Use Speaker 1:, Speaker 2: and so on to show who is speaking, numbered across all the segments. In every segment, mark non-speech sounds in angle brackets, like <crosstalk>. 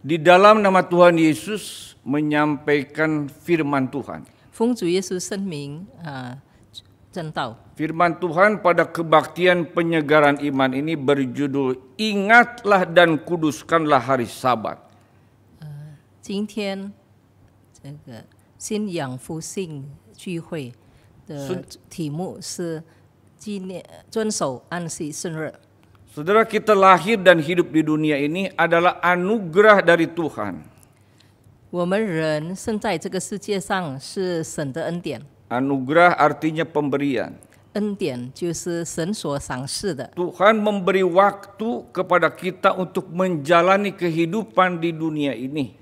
Speaker 1: di dalam nama Tuhan Yesus menyampaikan firman Tuhan. Firman Tuhan pada kebaktian penyegaran iman ini berjudul Ingatlah dan kuduskanlah hari Sabat. Uh, Saudara kita lahir dan hidup di dunia ini adalah anugerah dari Tuhan. Anugerah artinya pemberian. Tuhan memberi waktu kepada kita untuk menjalani kehidupan di dunia ini.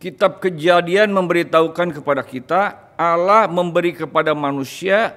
Speaker 1: Kitab Kejadian memberitahukan kepada kita Allah memberi kepada manusia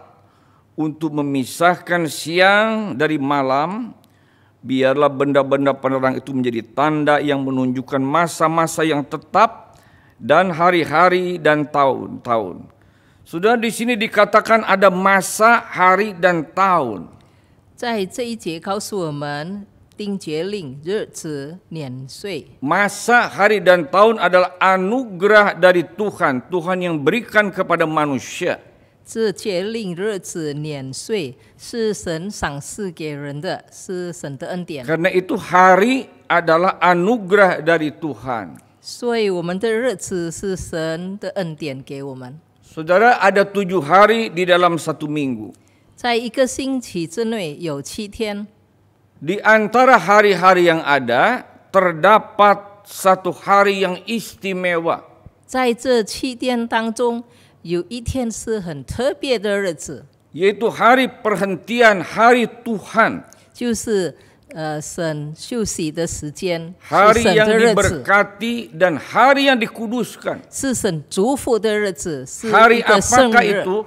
Speaker 1: untuk memisahkan siang dari malam biarlah benda-benda penerang itu menjadi tanda yang menunjukkan masa-masa yang tetap dan hari-hari dan tahun-tahun. Sudah di sini dikatakan ada masa, hari dan tahun. Masa hari dan tahun adalah anugerah dari Tuhan, Tuhan yang berikan kepada manusia.
Speaker 2: 这节令日子年岁是神赏赐给人的，是神的恩典。
Speaker 1: Karena itu hari adalah anugerah dari Tuhan. ada tujuh hari di dalam satu minggu.
Speaker 2: 在一个星期之内有七天。
Speaker 1: Di antara hari-hari yang ada terdapat satu hari
Speaker 2: yang istimewa. 有一天是很特别的日子，yaitu hari perhentian hari Tuhan, 就是呃神休息的时间，是 hari yang
Speaker 1: diberkati dan
Speaker 2: hari yang dikuduskan. 是神祝福的日子，是一 Hari 个圣 apakah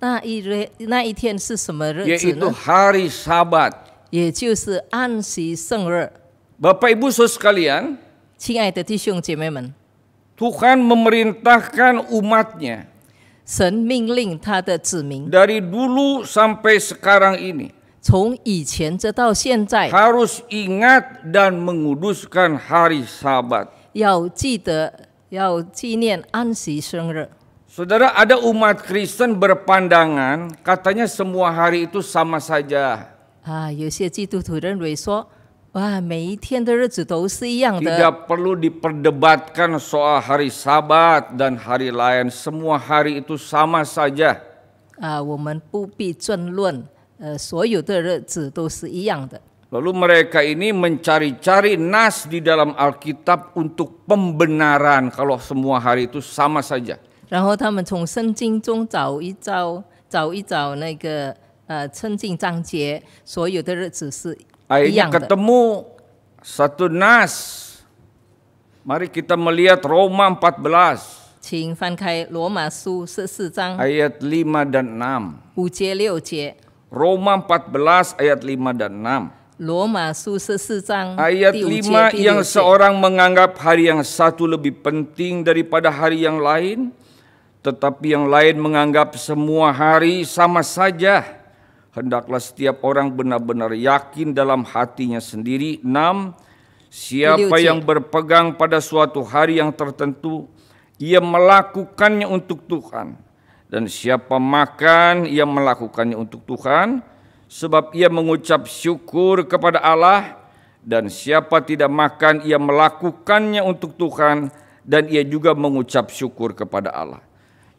Speaker 2: Hari Sabat, Yaitu Hari Sabat. 也就是安息圣日。Bapak Ibu Saudara sekalian, 亲爱的弟兄姐妹们，Tuhan memerintahkan umatnya. dari dulu sampai sekarang ini
Speaker 1: harus ingat dan menguduskan hari Sabat. Saudara, ada umat Kristen berpandangan katanya semua hari itu sama saja.
Speaker 2: 啊，有些基督徒认为说。tidak
Speaker 1: perlu diperdebatkan soal hari Sabat dan hari lain. Semua hari itu sama saja. Ah, Lalu mereka ini mencari-cari nas di dalam Alkitab untuk pembenaran kalau semua hari itu sama saja.
Speaker 2: 然后他们从圣经中找一找，找一找那个呃，称进章节，所有的日子是 akhirnya Iyang, ketemu
Speaker 1: satu nas. Mari kita melihat Roma 14.
Speaker 2: 请翻开罗马书十四章
Speaker 1: ayat 5 dan 6. Roma 14 ayat 5 dan
Speaker 2: 6. Roma Susesang ayat 5 yang seorang
Speaker 1: menganggap hari yang satu lebih penting daripada hari yang lain tetapi yang lain menganggap semua hari sama saja hendaklah setiap orang benar-benar yakin dalam hatinya sendiri. Enam, Siapa yang berpegang pada suatu hari yang tertentu, ia melakukannya untuk Tuhan. Dan siapa makan, ia melakukannya untuk Tuhan, sebab ia mengucap syukur kepada Allah. Dan siapa tidak makan, ia melakukannya untuk Tuhan, dan ia juga mengucap syukur kepada Allah.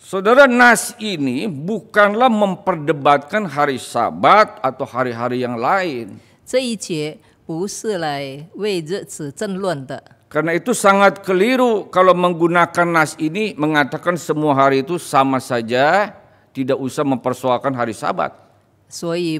Speaker 1: Saudara nas ini bukanlah memperdebatkan hari Sabat atau hari-hari yang lain. Karena itu sangat keliru kalau menggunakan nas ini mengatakan semua hari itu sama saja, tidak usah mempersoalkan hari Sabat.
Speaker 2: Jadi,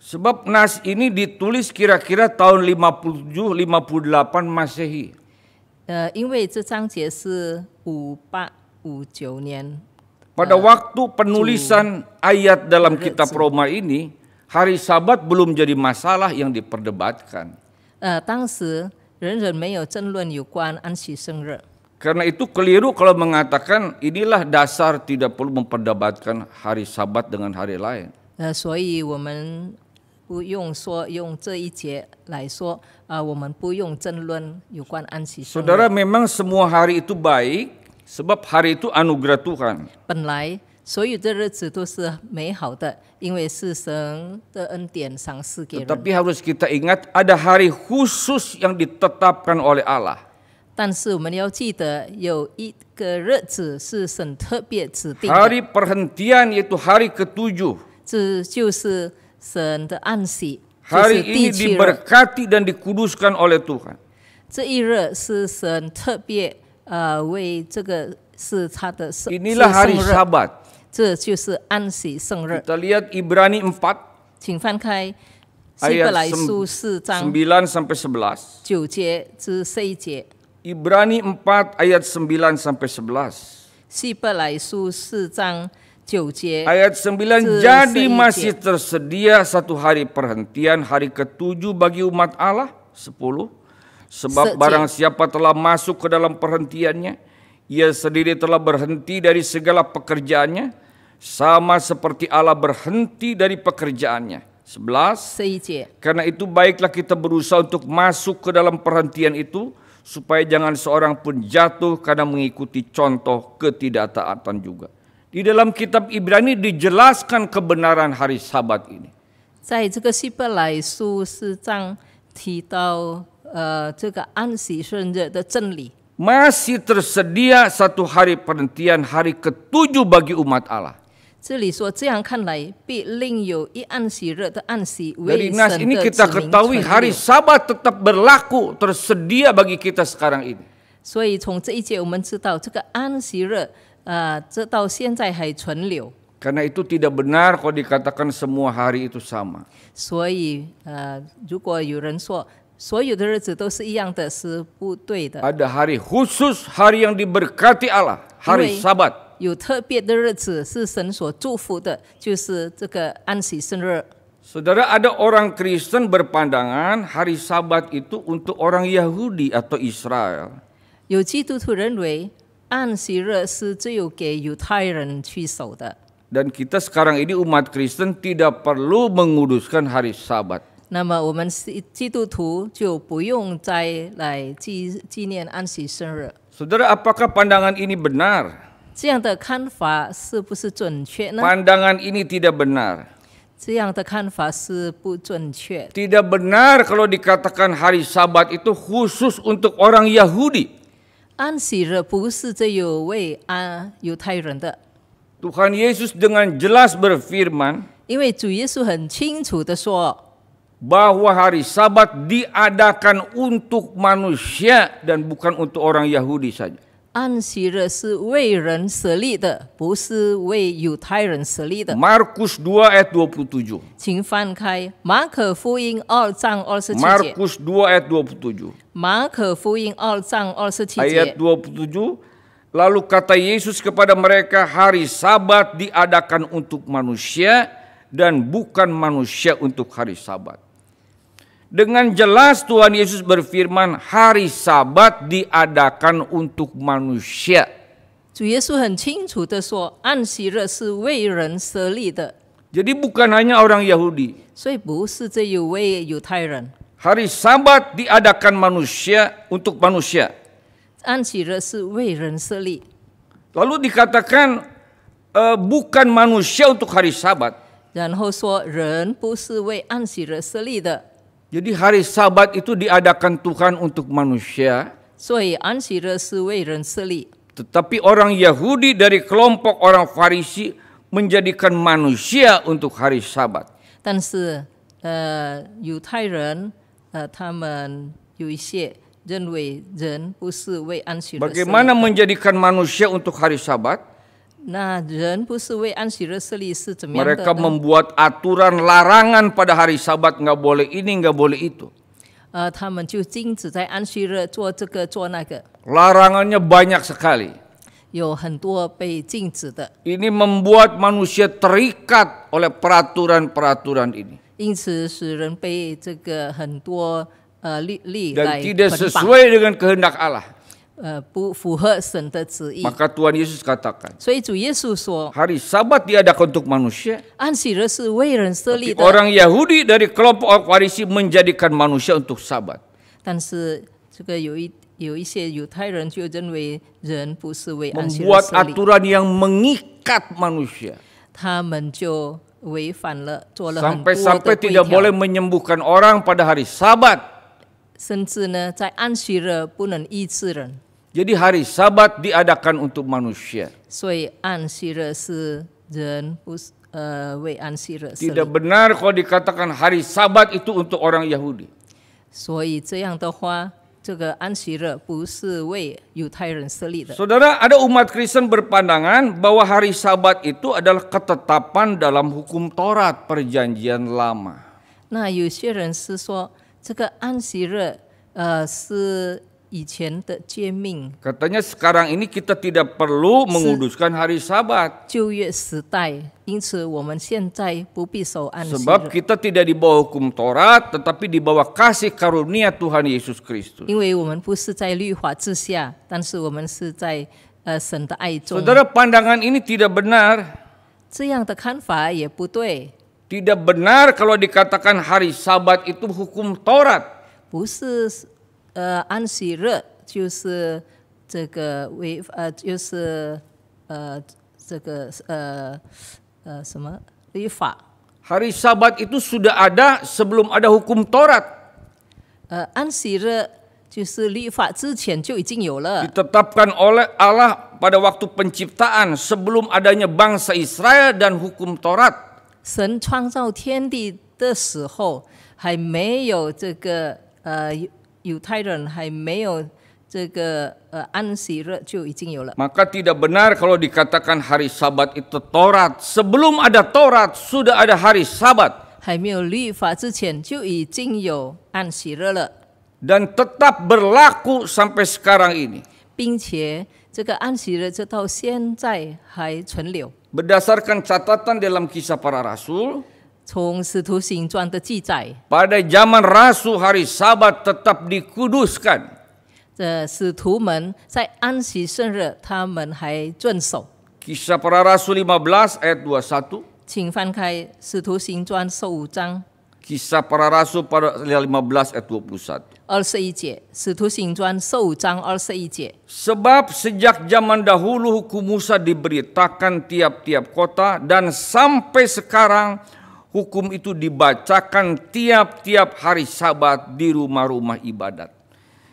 Speaker 2: Sebab
Speaker 1: nas ini ditulis kira-kira tahun 57-58 Masehi. Pada waktu penulisan ayat dalam kitab Roma ini, hari Sabat belum jadi masalah yang diperdebatkan. Karena itu keliru kalau mengatakan inilah dasar tidak perlu memperdebatkan hari Sabat dengan hari lain.
Speaker 2: 不用说用这一节来说啊、呃，我们不用争论有关安息。Saudara
Speaker 1: memang semua hari itu baik sebab hari itu anugerah Tuhan. harus kita ingat ada hari khusus yang ditetapkan oleh Allah.
Speaker 2: perhentian
Speaker 1: yaitu hari ketujuh.
Speaker 2: Hari ini diberkati
Speaker 1: dan dikuduskan oleh Tuhan.
Speaker 2: Inilah hari Sabat. Kita lihat Ibrani 4 ayat 9 sampai 11.
Speaker 1: Ibrani 4 ayat 9 sampai
Speaker 2: 11. Ayat 9 Jadi masih
Speaker 1: tersedia satu hari perhentian hari ketujuh bagi umat Allah 10 Sebab barang siapa telah masuk ke dalam perhentiannya Ia sendiri telah berhenti dari segala pekerjaannya Sama seperti Allah berhenti dari pekerjaannya 11 Karena itu baiklah kita berusaha untuk masuk ke dalam perhentian itu supaya jangan seorang pun jatuh karena mengikuti contoh ketidaktaatan juga. Di dalam kitab Ibrani dijelaskan kebenaran hari Sabat ini. Masih tersedia satu hari perhentian hari ketujuh bagi umat Allah.
Speaker 2: 这里说，这样看来，必另有一安息日的安息为 Dari nas ini kita ketahui hari
Speaker 1: Sabat tetap berlaku tersedia bagi kita sekarang ini.
Speaker 2: 所以从这一节我们知道，这个安息日
Speaker 1: karena itu tidak benar kalau dikatakan semua hari itu sama. semua hari khusus hari yang diberkati Allah, hari Sabat. Saudara, ada orang Kristen berpandangan hari Sabat itu untuk orang Yahudi atau Israel.
Speaker 2: 有基督徒认为按息日是只有给犹太人去守的。
Speaker 1: Dan kita sekarang ini umat Kristen tidak perlu menguduskan hari Sabat.
Speaker 2: 那么我们基基督徒就不用再来纪纪念安息生日。
Speaker 1: Saudara, apakah pandangan ini benar? Pandangan ini tidak benar.
Speaker 2: 这样的看法是不准确。
Speaker 1: Tidak benar kalau dikatakan hari Sabat itu khusus untuk orang Yahudi.
Speaker 2: 安息日不是只有为啊犹太人的。
Speaker 1: Tuhan Yesus dengan jelas berfirman bahwa hari Sabat diadakan untuk manusia dan bukan untuk orang Yahudi saja.
Speaker 2: 安息日是为人设立的，不是为犹太人设立的。Markus 2 ayat 27. 2 ayat 27. 马可福音二章二十七节。Ayat
Speaker 1: 27. Lalu kata Yesus kepada mereka, hari sabat diadakan untuk manusia dan bukan manusia untuk hari sabat. Dengan jelas Tuhan Yesus berfirman, hari Sabat
Speaker 2: diadakan untuk manusia. Jadi bukan hanya orang Yahudi.
Speaker 1: Hari Sabat diadakan manusia untuk manusia.
Speaker 2: Lalu dikatakan uh, bukan manusia untuk hari Sabat. 然后说人不是为安息日设立的。
Speaker 1: jadi hari Sabat itu diadakan Tuhan untuk manusia.
Speaker 2: Tetapi orang Yahudi dari kelompok orang
Speaker 1: Farisi menjadikan manusia untuk hari Sabat. Bagaimana menjadikan manusia untuk hari Sabat?
Speaker 2: Nah, Mereka nah, membuat
Speaker 1: aturan larangan pada hari Sabat nggak boleh ini nggak boleh itu. Larangannya banyak sekali. Ini membuat manusia terikat oleh peraturan-peraturan ini.
Speaker 2: Eh, dan tidak sesuai
Speaker 1: dengan kehendak Allah. Maka Tuhan Yesus katakan.
Speaker 2: 所以主耶稣说
Speaker 1: ，Hari Sabat diadakan untuk manusia.
Speaker 2: 安息日是为人设立的。Orang
Speaker 1: Yahudi dari kelompok Farisi menjadikan manusia untuk Sabat.
Speaker 2: Membuat aturan yang
Speaker 1: mengikat manusia.
Speaker 2: Sampai-sampai tidak boleh
Speaker 1: menyembuhkan orang pada hari Sabat.
Speaker 2: 甚至呢，在安息日不能医治人。
Speaker 1: jadi hari Sabat diadakan untuk manusia.
Speaker 2: Eh, Tidak
Speaker 1: benar kalau dikatakan hari Sabat itu untuk orang Yahudi.
Speaker 2: Saudara,
Speaker 1: ada umat Kristen berpandangan bahwa hari Sabat itu adalah ketetapan dalam hukum Taurat perjanjian lama.
Speaker 2: 那有些人是说，这个安息日，呃，是 nah,
Speaker 1: Katanya sekarang ini kita tidak perlu menguduskan hari Sabat. Sebab kita tidak di bawah hukum Taurat, tetapi di bawah kasih karunia Tuhan Yesus Kristus. Saudara, pandangan ini tidak benar.
Speaker 2: Tidak benar kalau dikatakan hari Sabat itu hukum Taurat. 不是。呃安息日就是这个为呃就是呃这个呃呃什么律法。Hari Sabat itu sudah ada sebelum ada hukum Taurat.
Speaker 1: Ditetapkan oleh Allah pada waktu penciptaan sebelum adanya bangsa
Speaker 2: Israel dan hukum Taurat. 犹太人还没有这个呃安息日就已经有了。
Speaker 1: Maka tidak benar kalau dikatakan hari Sabat itu Taurat. Sebelum ada Taurat sudah ada hari Sabat.
Speaker 2: 还没有律法之前就已经有安息日了。
Speaker 1: Dan tetap
Speaker 2: berlaku sampai sekarang ini. 并且这个安息日直到现在还存留。
Speaker 1: Berdasarkan catatan dalam kisah para rasul. Pada zaman Rasul hari Sabat tetap dikuduskan. Kisah para Rasul 15 ayat 21。
Speaker 2: 请翻开《使徒行传》十五章。
Speaker 1: Kisah para Rasul pada 15 ayat 21. Sebab sejak zaman dahulu hukum Musa diberitakan tiap-tiap kota dan sampai sekarang hukum itu dibacakan tiap-tiap hari sabat di rumah-rumah ibadat.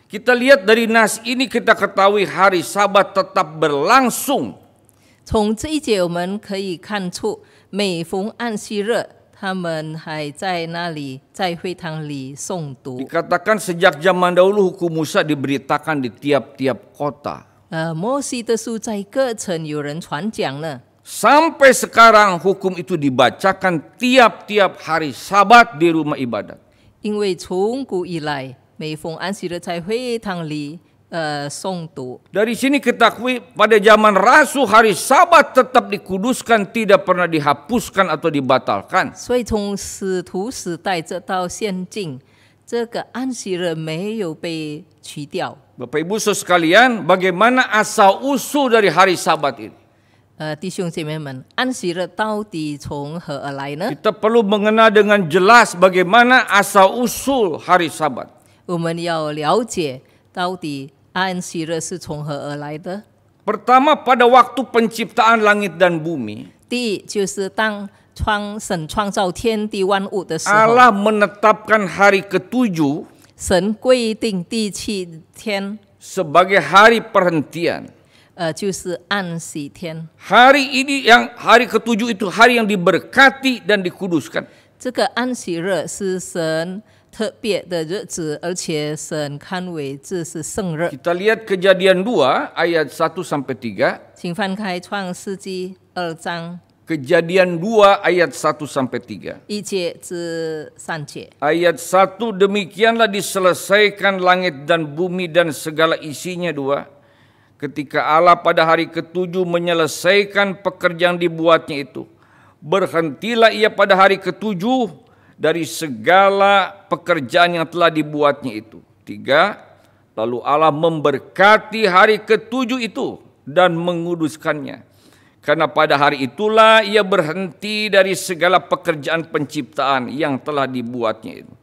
Speaker 1: Kita lihat dari nas ini kita ketahui hari sabat tetap berlangsung. Dikatakan sejak zaman dahulu hukum Musa diberitakan di tiap-tiap kota.
Speaker 2: 呃，摩西的书在各城有人传讲呢。Sampai
Speaker 1: sekarang hukum itu dibacakan tiap-tiap hari sabat di rumah ibadat. Eh, dari sini ketahui pada zaman Rasul hari Sabat tetap dikuduskan, tidak pernah dihapuskan atau dibatalkan. Bapak Ibu sekalian, bagaimana asal usul dari hari Sabat ini?
Speaker 2: Kita
Speaker 1: perlu mengenal dengan jelas bagaimana asal usul hari Sabat. Pertama pada waktu penciptaan langit dan bumi. Allah menetapkan hari ketujuh. sebagai hari perhentian
Speaker 2: hari
Speaker 1: ini yang hari ketujuh itu hari yang diberkati dan dikuduskan.
Speaker 2: Kita lihat
Speaker 1: kejadian 2 ayat 1 sampai 3. Kejadian 2 ayat 1 sampai 3. Ayat 1 demikianlah diselesaikan langit dan bumi dan segala isinya dua ketika Allah pada hari ketujuh menyelesaikan pekerjaan dibuatnya itu. Berhentilah ia pada hari ketujuh dari segala pekerjaan yang telah dibuatnya itu. Tiga, lalu Allah memberkati hari ketujuh itu dan menguduskannya. Karena pada hari itulah ia berhenti dari segala pekerjaan penciptaan yang telah dibuatnya itu.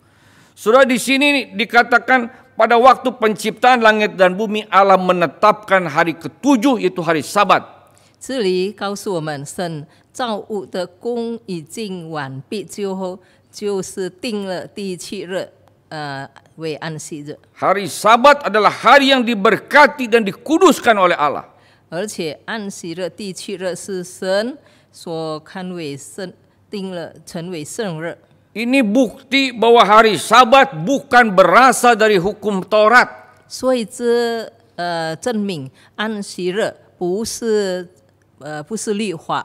Speaker 1: sudah di sini dikatakan pada waktu penciptaan langit dan bumi, Allah menetapkan hari ketujuh yaitu hari Sabat. Hari Sabat adalah hari yang diberkati dan dikuduskan oleh Allah. Dan
Speaker 2: 而且安息日、第七日是神所看为圣，定了成为圣日。ini bukti bahwa hari Sabat bukan berasal dari hukum Taurat.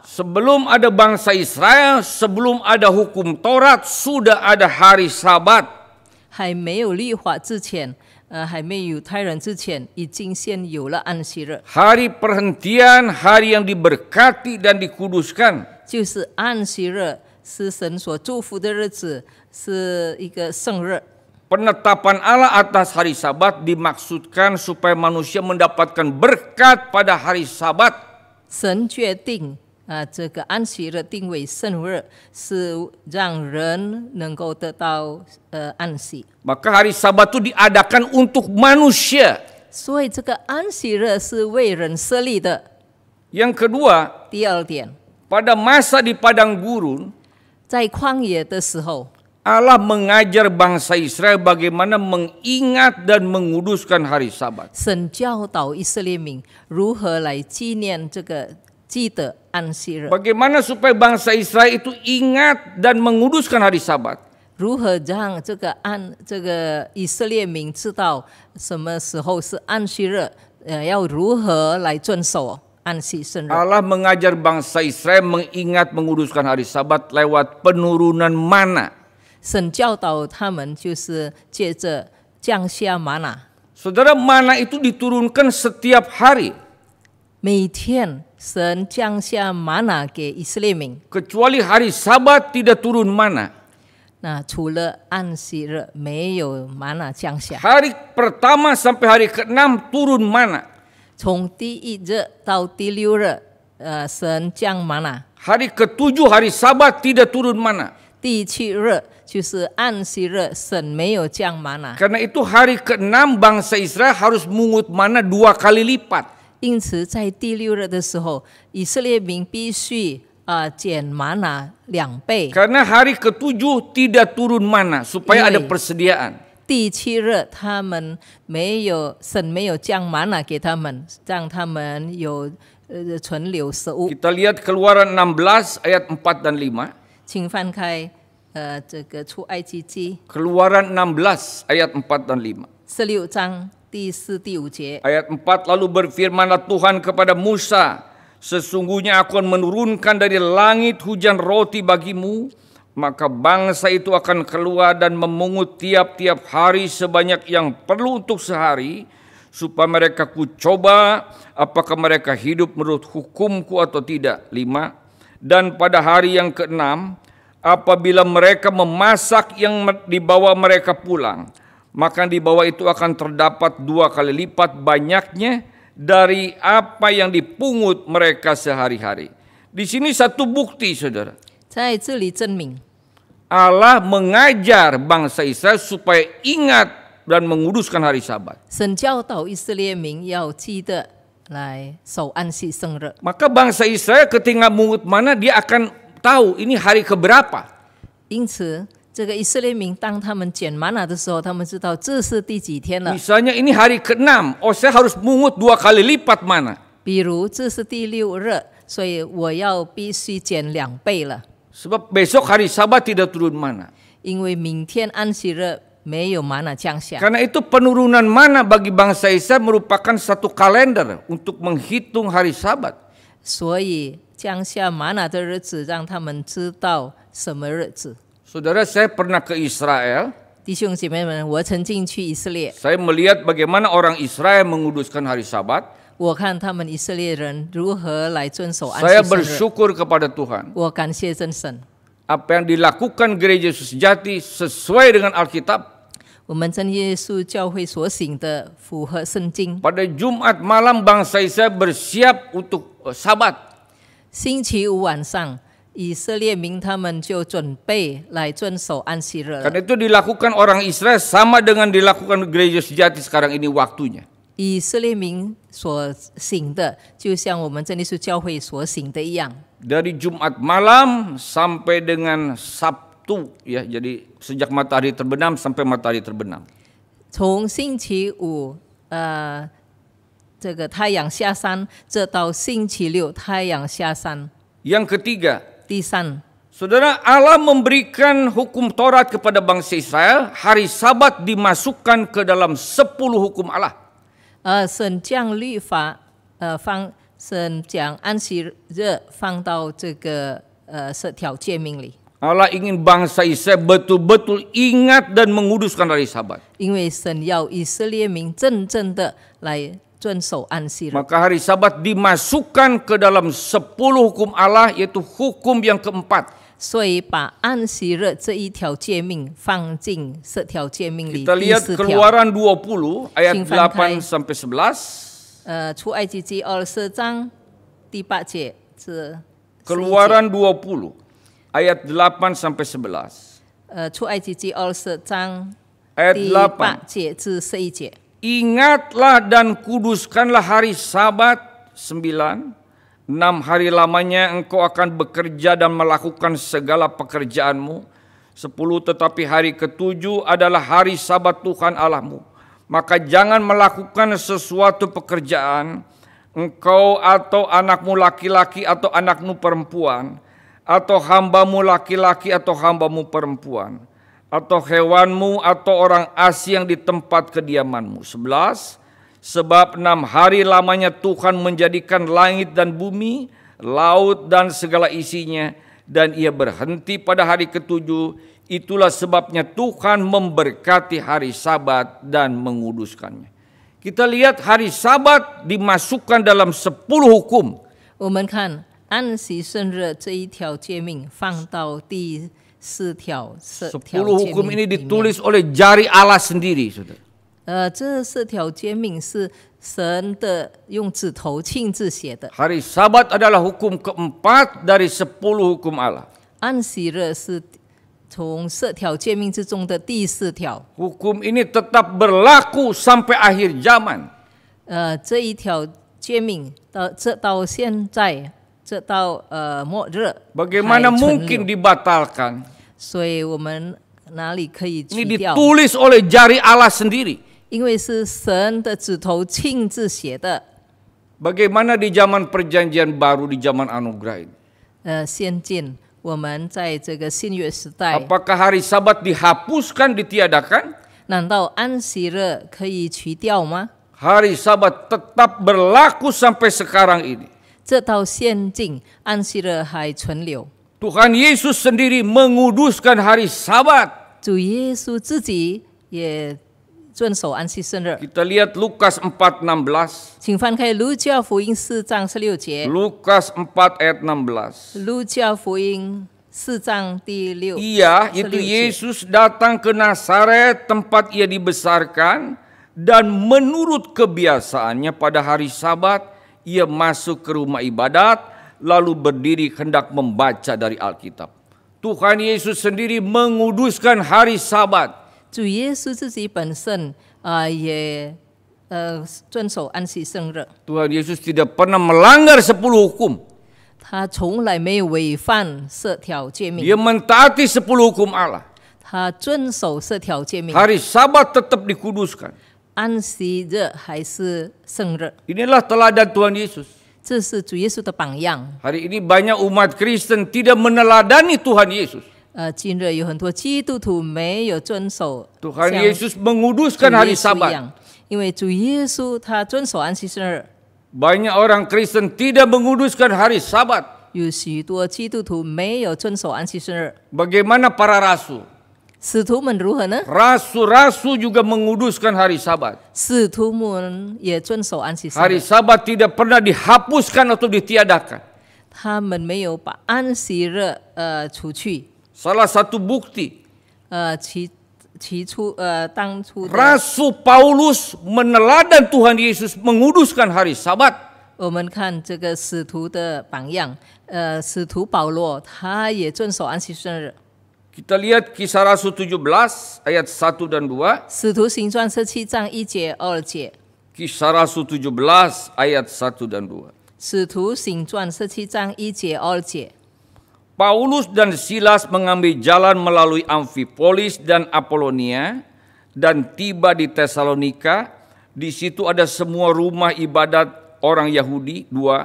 Speaker 2: Sebelum
Speaker 1: ada bangsa Israel, sebelum ada hukum Taurat, sudah ada hari Sabat. Hari perhentian, hari yang diberkati dan dikuduskan.
Speaker 2: 就是安息日。是神所祝福的日子，是一个圣日。
Speaker 1: Penetapan Allah atas hari Sabat dimaksudkan supaya manusia
Speaker 2: mendapatkan
Speaker 1: berkat pada hari Sabat.
Speaker 2: 神决定啊，这个安息日定为圣日，是让人能够得到呃安息。Maka hari Sabat itu diadakan untuk manusia. 所以这个安息日是为人设立的。Yang kedua, pada masa di padang gurun, 在旷野的时候。Allah mengajar
Speaker 1: bangsa Israel bagaimana mengingat dan menguduskan hari Sabat. Bagaimana supaya bangsa Israel itu ingat dan menguduskan hari Sabat?
Speaker 2: 如何让这个安这个以色列民知道什么时候是安息日？呃，要如何来遵守？unseasoned. Allah
Speaker 1: mengajar bangsa Israel mengingat menguduskan hari Sabat lewat penurunan mana.
Speaker 2: mana. Saudara mana itu diturunkan setiap hari. 每天神降下 mana Kecuali hari Sabat tidak turun mana. Nah, mana Hari pertama sampai hari keenam turun mana. 从第一日到第六日，呃，神降马哪
Speaker 1: ？Hari ketujuh hari
Speaker 2: Sabat tidak turun mana. 第七日就是安息日，神没有降马哪。Karena itu hari keenam bangsa Israel harus mengut mana dua kali lipat. 因此，在第六日的时候，以色列民必须啊减马哪两倍。
Speaker 1: Karena hari ketujuh tidak turun mana supaya iya, ada iya. persediaan.
Speaker 2: 第七日，他们没有神没有降满了给他们，让他们有呃存留食物。
Speaker 1: Kita lihat keluaran 16 ayat 4 dan 5.
Speaker 2: 请翻开呃这个出埃及记。
Speaker 1: Keluaran 16 ayat 4 dan 5.
Speaker 2: 十六章第四、第五节。
Speaker 1: Ayat 4 lalu berfirmanlah Tuhan kepada Musa, sesungguhnya aku akan menurunkan dari langit hujan roti bagimu maka bangsa itu akan keluar dan memungut tiap-tiap hari sebanyak yang perlu untuk sehari, supaya mereka ku coba apakah mereka hidup menurut hukumku atau tidak. Lima, dan pada hari yang keenam, apabila mereka memasak yang dibawa mereka pulang, maka di bawah itu akan terdapat dua kali lipat banyaknya dari apa yang dipungut mereka sehari-hari. Di sini satu bukti, saudara Allah mengajar bangsa Israel supaya ingat dan menguduskan hari Sabat. Maka bangsa Israel ketika mungut mana dia akan tahu ini hari keberapa.
Speaker 2: Misalnya ini hari
Speaker 1: ke-6, oh saya harus mungut dua kali lipat mana.
Speaker 2: 比如这是第六日，所以我要必须捡两倍了。
Speaker 1: Sebab besok hari Sabat tidak turun mana. Karena itu penurunan mana bagi bangsa Israel merupakan satu
Speaker 2: kalender untuk menghitung hari Sabat. Saudara saya
Speaker 1: pernah ke Israel. Saya melihat bagaimana orang Israel menguduskan hari Sabat.
Speaker 2: Saya bersyukur
Speaker 1: kepada Tuhan. Apa yang dilakukan gereja Yesus sejati sesuai dengan
Speaker 2: Alkitab Pada Jumat malam bangsa Israel bersiap untuk eh, Sabat. Karena
Speaker 1: itu dilakukan orang Israel sama dengan dilakukan gereja sejati sekarang ini waktunya.
Speaker 2: 以色列民所醒的，就像我们真理书教会所醒的一样。
Speaker 1: Dari Jumat malam sampai dengan Sabtu ya, jadi sejak matahari terbenam sampai matahari terbenam.
Speaker 2: 从星期五，呃，这个太阳下山，这到星期六太阳下山。
Speaker 1: Yang ketiga. 第三。Saudara Allah memberikan hukum Taurat kepada bangsa Israel, hari Sabat dimasukkan ke dalam 10 hukum Allah. Allah ingin bangsa Israel betul-betul ingat dan menguduskan hari Sabat.
Speaker 2: Maka hari Sabat dimasukkan ke dalam sepuluh hukum Allah yaitu hukum yang keempat. 所以把安息日这一条诫命放进这条诫命里。Kita lihat Keluaran
Speaker 1: dua puluh ayat delapan sampai 11.
Speaker 2: 呃，出埃及记二十章第八节至。Keluaran
Speaker 1: puluh ayat 8 sampai 11.
Speaker 2: 呃，出埃及记二十章
Speaker 1: dan
Speaker 2: kuduskanlah
Speaker 1: hari Sabat 9 Enam hari lamanya engkau akan bekerja dan melakukan segala pekerjaanmu. Sepuluh tetapi hari ketujuh adalah hari sabat Tuhan Allahmu. Maka jangan melakukan sesuatu pekerjaan, engkau atau anakmu laki-laki atau anakmu perempuan, atau hambamu laki-laki atau hambamu perempuan, atau hewanmu atau orang asing di tempat kediamanmu. Sebelas, Sebab enam hari lamanya Tuhan menjadikan langit dan bumi, laut dan segala isinya, dan ia berhenti pada hari ketujuh. Itulah sebabnya Tuhan memberkati hari sabat dan menguduskannya. Kita lihat hari sabat dimasukkan dalam sepuluh hukum.
Speaker 2: Kan, sepuluh hukum ini ditulis
Speaker 1: oleh jari Allah sendiri, saudara.
Speaker 2: 呃，这四条诫命是神的用指头亲自写的。Hari Sabat adalah hukum keempat dari
Speaker 1: sepuluh hukum Allah. ini tetap berlaku sampai akhir zaman.
Speaker 2: 呃，这一条诫命到这到现在，这到呃末日。Bagaimana mungkin
Speaker 1: dibatalkan?
Speaker 2: 所以我们哪里可以？Ini ditulis oleh
Speaker 1: jari Allah sendiri.
Speaker 2: 因为是神的指头亲自写的。
Speaker 1: Bagaimana di zaman perjanjian baru di zaman anugerah ini?
Speaker 2: 呃，先进，我们在这个新约时代
Speaker 1: ，Apakah hari Sabat dihapuskan ditiadakan?
Speaker 2: 难道安息日可以取掉吗
Speaker 1: ？Hari Sabat tetap berlaku sampai sekarang ini.
Speaker 2: Yesus sendiri menguduskan hari Sabat. Kita lihat Lukas 4:16. 请翻开路加福音四章十六节。Lukas 4 ayat 16. 路加福音四章第六。Ia itu Yesus
Speaker 1: datang ke Nazaret tempat ia dibesarkan dan menurut kebiasaannya pada hari Sabat ia masuk ke rumah ibadat lalu berdiri hendak membaca dari Alkitab.
Speaker 2: Tuhan Yesus sendiri menguduskan hari Sabat 主耶稣自己本身啊、呃、也呃遵守安息圣日。
Speaker 1: Tuhan Yesus tidak pernah melanggar sepuluh hukum.
Speaker 2: 他从来没有违反十条诫命。Dia mentaati sepuluh hukum Allah. Sabat tetap dikuduskan.
Speaker 1: teladan Tuhan Yesus. ini banyak umat Kristen tidak meneladani Tuhan Yesus.
Speaker 2: 呃，今日有很多基督徒没有遵守。
Speaker 1: Tuhan Yesus menguduskan hari Sabat.
Speaker 2: 因为主耶稣他遵守安息日。Banyak orang Kristen tidak menguduskan hari Sabat. 有许多基督徒没有遵守安息日。Bagaimana para rasul? 使徒们如何呢
Speaker 1: ？Rasul-rasul juga menguduskan hari Sabat.
Speaker 2: 使徒们也遵守安息日。Hari
Speaker 1: Sabat tidak pernah dihapuskan atau ditiadakan.
Speaker 2: 他们没有把安息日呃除去。Salah satu bukti. Eh, eh, Rasul Paulus meneladan Tuhan Yesus menguduskan hari Sabat.
Speaker 1: Kita lihat kisah Rasul 17 ayat 1 dan 2. Kisah Rasul 17 ayat 1 dan 2. Paulus dan Silas mengambil jalan melalui Amphipolis dan Apolonia dan tiba di Tesalonika. Di situ ada semua rumah ibadat orang Yahudi dua. Oh,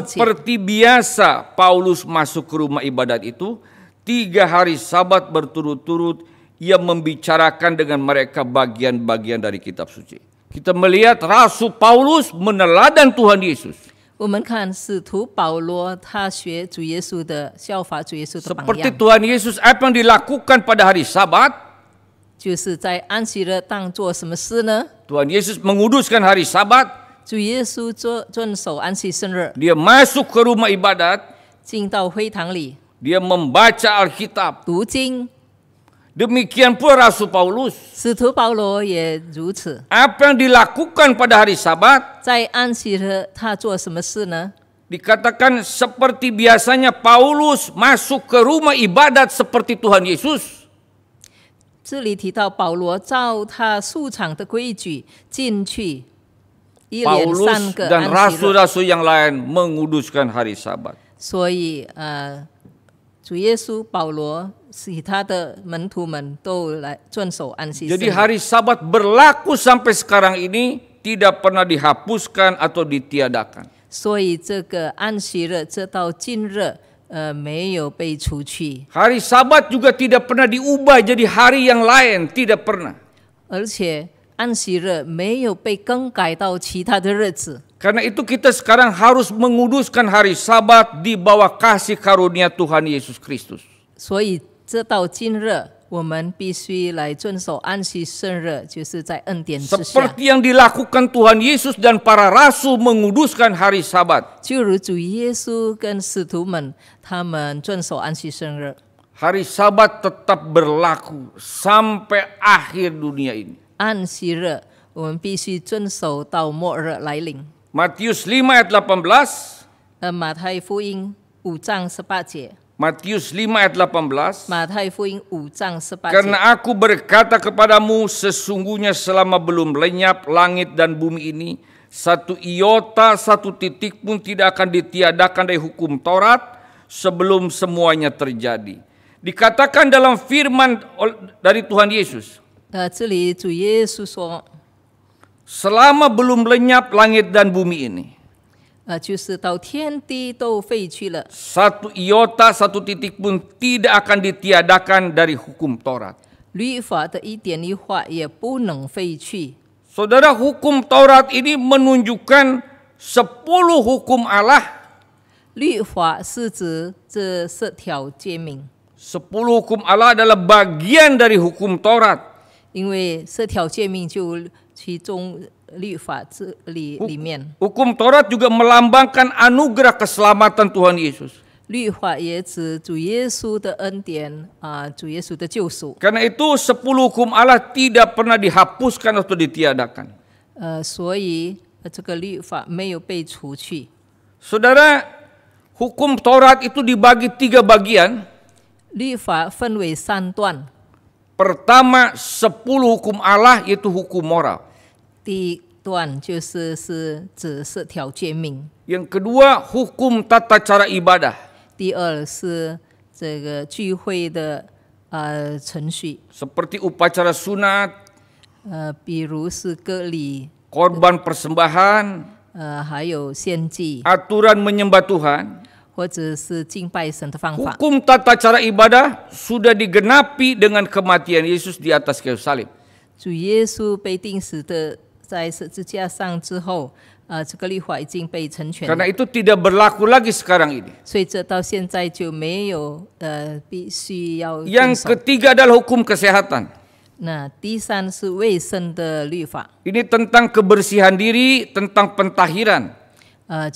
Speaker 1: Seperti biasa Paulus masuk ke rumah ibadat itu tiga hari sabat berturut-turut ia membicarakan dengan mereka bagian-bagian dari kitab suci. Kita melihat Rasul Paulus meneladan Tuhan Yesus.
Speaker 2: 我们看使徒保罗，他学主耶稣的效法主耶稣的榜样。Seperti Tuhan Yesus apa yang dilakukan pada hari Sabat？就是在安息日当做什么事呢
Speaker 1: ？Tuhan Yesus menguduskan hari Sabat。
Speaker 2: 主耶稣遵遵守安息生日。
Speaker 1: Dia masuk ke rumah ibadat。
Speaker 2: 进到会
Speaker 1: 堂里。Dia membaca Alkitab。读经。Demikian pula Rasul
Speaker 2: Paulus. Sutu Paulo ye ruci. Apa yang dilakukan pada hari Sabat? Di an dia he ta zuo Dikatakan seperti biasanya Paulus
Speaker 1: masuk ke rumah ibadat seperti Tuhan Yesus.
Speaker 2: Sini ditau Paulo zau ta su chang de gui ju, Paulus dan rasul-rasul
Speaker 1: yang lain menguduskan hari Sabat.
Speaker 2: Jadi, Tuhan Yesus, Paulus, jadi hari
Speaker 1: Sabat berlaku sampai sekarang ini tidak pernah dihapuskan atau ditiadakan. Hari
Speaker 2: Sabat juga tidak pernah diubah jadi hari yang lain, tidak pernah.
Speaker 1: Karena itu kita sekarang harus menguduskan hari Sabat di bawah kasih karunia Tuhan Yesus Kristus.
Speaker 2: 所以这到今日，我们必须来遵守安息圣日，就是在恩典之下。Seperti
Speaker 1: yang dilakukan Tuhan Yesus dan para
Speaker 2: rasul menguduskan hari Sabat. 就如主耶稣跟使徒们，他们遵守安息圣日。Hari Sabat tetap berlaku sampai akhir dunia ini. 安息日，我们必须遵守到末日来临。Matius 5 ayat 18.
Speaker 1: Matius 5 ayat 18. Karena aku berkata kepadamu sesungguhnya selama belum lenyap langit dan bumi ini satu iota satu titik pun tidak akan ditiadakan dari hukum Taurat sebelum semuanya terjadi. Dikatakan dalam firman dari Tuhan Yesus. Selama belum lenyap langit dan bumi ini. Satu iota, satu titik pun tidak akan ditiadakan dari hukum Taurat.
Speaker 2: Saudara, hukum Taurat ini menunjukkan sepuluh hukum Allah. Sepuluh hukum Allah adalah bagian dari hukum Taurat. 因为十条诫命就其中
Speaker 1: Hukum Taurat juga melambangkan anugerah keselamatan Tuhan Yesus.
Speaker 2: Karena itu sepuluh hukum
Speaker 1: Allah tidak pernah dihapuskan atau ditiadakan.
Speaker 2: Saudara, hukum Taurat itu dibagi tiga bagian. Pertama, sepuluh hukum Allah yaitu hukum moral. 第段就是是指是条诫命。Yang kedua hukum tata cara ibadah. seperti upacara sunat. korban persembahan. aturan menyembah Tuhan. hukum
Speaker 1: tata cara ibadah sudah digenapi dengan kematian Yesus di atas kayu salib.
Speaker 2: 在十字架上之后，呃，这个律法已经被成全。Karena itu
Speaker 1: tidak berlaku lagi sekarang ini. ketiga adalah hukum kesehatan. Ini
Speaker 2: tentang kebersihan diri,
Speaker 1: tentang pentahiran. Uh,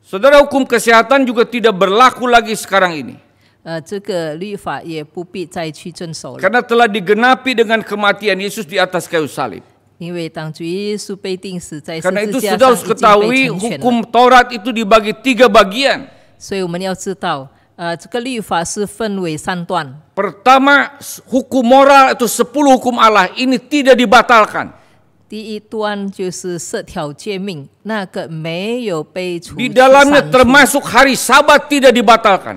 Speaker 1: Saudara hukum kesehatan juga tidak berlaku lagi sekarang ini.
Speaker 2: Eh, Karena
Speaker 1: telah digenapi dengan kematian Yesus di atas kayu salib.
Speaker 2: Karena itu sudah harus ketahui hukum Taurat itu dibagi tiga bagian. Pertama, hukum
Speaker 1: moral itu sepuluh hukum Allah ini tidak dibatalkan.
Speaker 2: Di dalamnya termasuk
Speaker 1: hari Sabat tidak dibatalkan.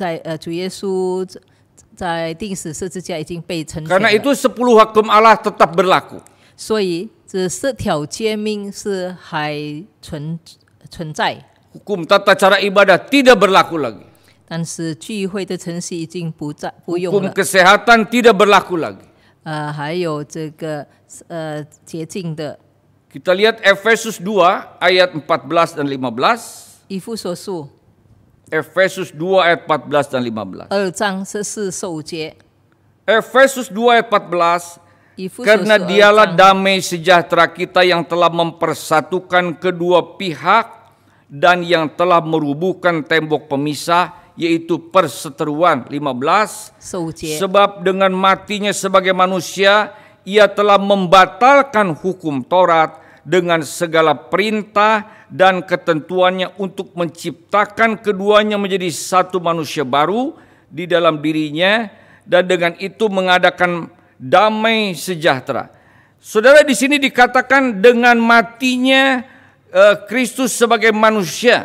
Speaker 2: 在呃主耶稣在定死十字架已经被成全。Karena itu
Speaker 1: sepuluh hukum Allah tetap berlaku.
Speaker 2: 所以这四条诫命是还存存在。Hukum tata cara ibadah tidak berlaku lagi. 但是聚会的程序已经不在不用了。Hukum kesehatan tidak berlaku lagi.
Speaker 1: Kita lihat Efesus 2 ayat 14 dan 15. 以
Speaker 2: 弗所书
Speaker 1: Efesus 2 ayat 14 dan 15. Efesus 2 ayat 14
Speaker 2: karena dialah
Speaker 1: damai sejahtera kita yang telah mempersatukan kedua pihak dan yang telah merubuhkan tembok pemisah yaitu perseteruan 15 sebab dengan matinya sebagai manusia ia telah membatalkan hukum Taurat dengan segala perintah dan ketentuannya untuk menciptakan keduanya menjadi satu manusia baru di dalam dirinya dan dengan itu mengadakan damai sejahtera. Saudara di sini dikatakan dengan matinya
Speaker 2: e, Kristus uh, sebagai manusia.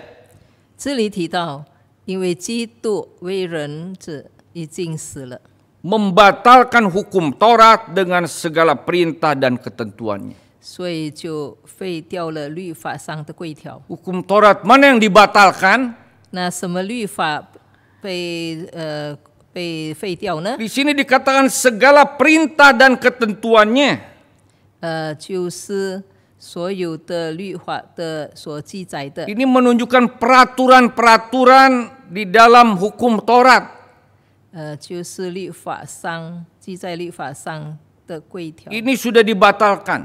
Speaker 2: membatalkan hukum Taurat
Speaker 1: dengan segala perintah dan ketentuannya.
Speaker 2: 所以就废掉了律法上的规条。Hukum Torat mana yang dibatalkan? Nah, semua Di sini dikatakan segala perintah dan ketentuannya. Ini menunjukkan peraturan-peraturan di dalam hukum Taurat. Ini sudah dibatalkan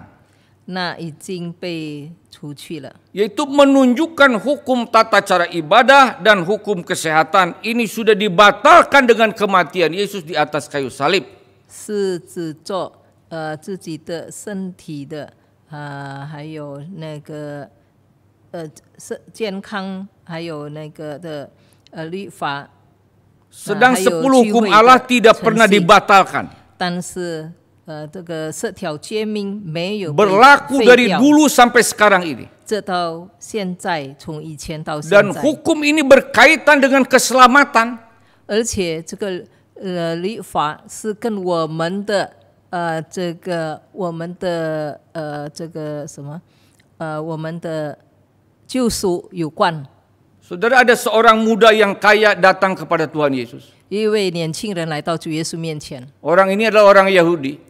Speaker 1: yaitu menunjukkan hukum tata cara ibadah dan hukum kesehatan ini sudah dibatalkan dengan kematian Yesus di atas kayu salib.
Speaker 2: Sedang sepuluh hukum Allah tidak pernah dibatalkan berlaku dari dulu
Speaker 1: sampai sekarang ini.
Speaker 2: dan hukum ini berkaitan dengan keselamatan. 而且这个呃立法是跟我们的呃这个我们的呃这个什么呃我们的救赎有关。
Speaker 1: Saudara ada seorang muda yang kaya datang kepada Tuhan Yesus. Orang ini adalah orang Yahudi.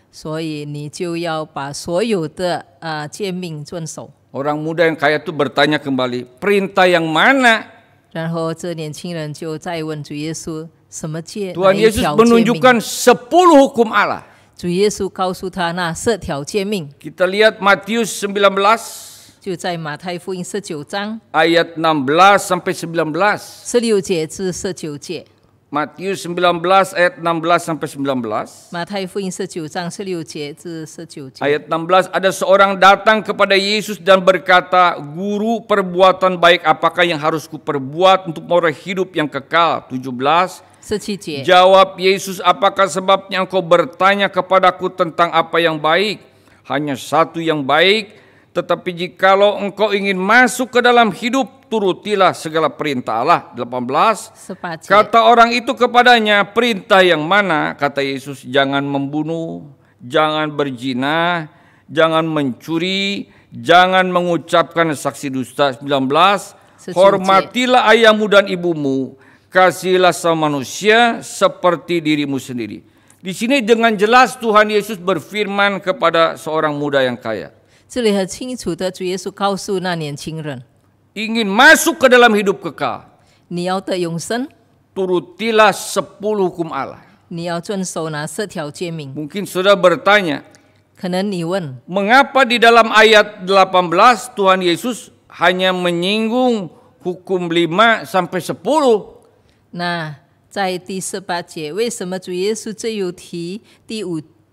Speaker 2: 所以你就要把所有的啊诫命遵守。
Speaker 1: Orang muda yang kaya itu bertanya kembali, perintah yang
Speaker 2: mana? Tuhan Yesus menunjukkan sepuluh hukum Allah. lihat Matius 19 belas，就在马太福音十九章
Speaker 1: ，ayat 16 sampai sembilan belas，
Speaker 2: 十六节至十九节。
Speaker 1: Matius 19 ayat 16 sampai 19.
Speaker 2: Matius 19
Speaker 1: Ayat 16 ada seorang datang kepada Yesus dan berkata, "Guru, perbuatan baik apakah yang harus kuperbuat untuk memperoleh hidup yang kekal?" 17 Jawab Yesus, "Apakah sebabnya engkau bertanya kepadaku tentang apa yang baik? Hanya satu yang baik, tetapi jikalau engkau ingin masuk ke dalam hidup, turutilah segala perintah Allah. 18.
Speaker 2: Sepacit. Kata
Speaker 1: orang itu kepadanya, perintah yang mana? Kata Yesus, jangan membunuh, jangan berzina, jangan mencuri, jangan mengucapkan saksi dusta. 19. Sesuci. Hormatilah ayahmu dan ibumu, kasihilah sama manusia seperti dirimu sendiri. Di sini dengan jelas Tuhan Yesus berfirman kepada seorang muda yang kaya.
Speaker 2: 这里很清楚的，主耶稣告诉那年轻人，ingin masuk ke dalam hidup kekal, 你要得永生，turutilah sepuluh hukum Allah. 你要遵守哪十条诫命？Mungkin sudah bertanya, 可能你问，mengapa di dalam ayat belas
Speaker 1: Tuhan Yesus hanya menyinggung hukum lima sampai sepuluh？”
Speaker 2: 那在第十八节，为什么主耶稣只有提第五 nah,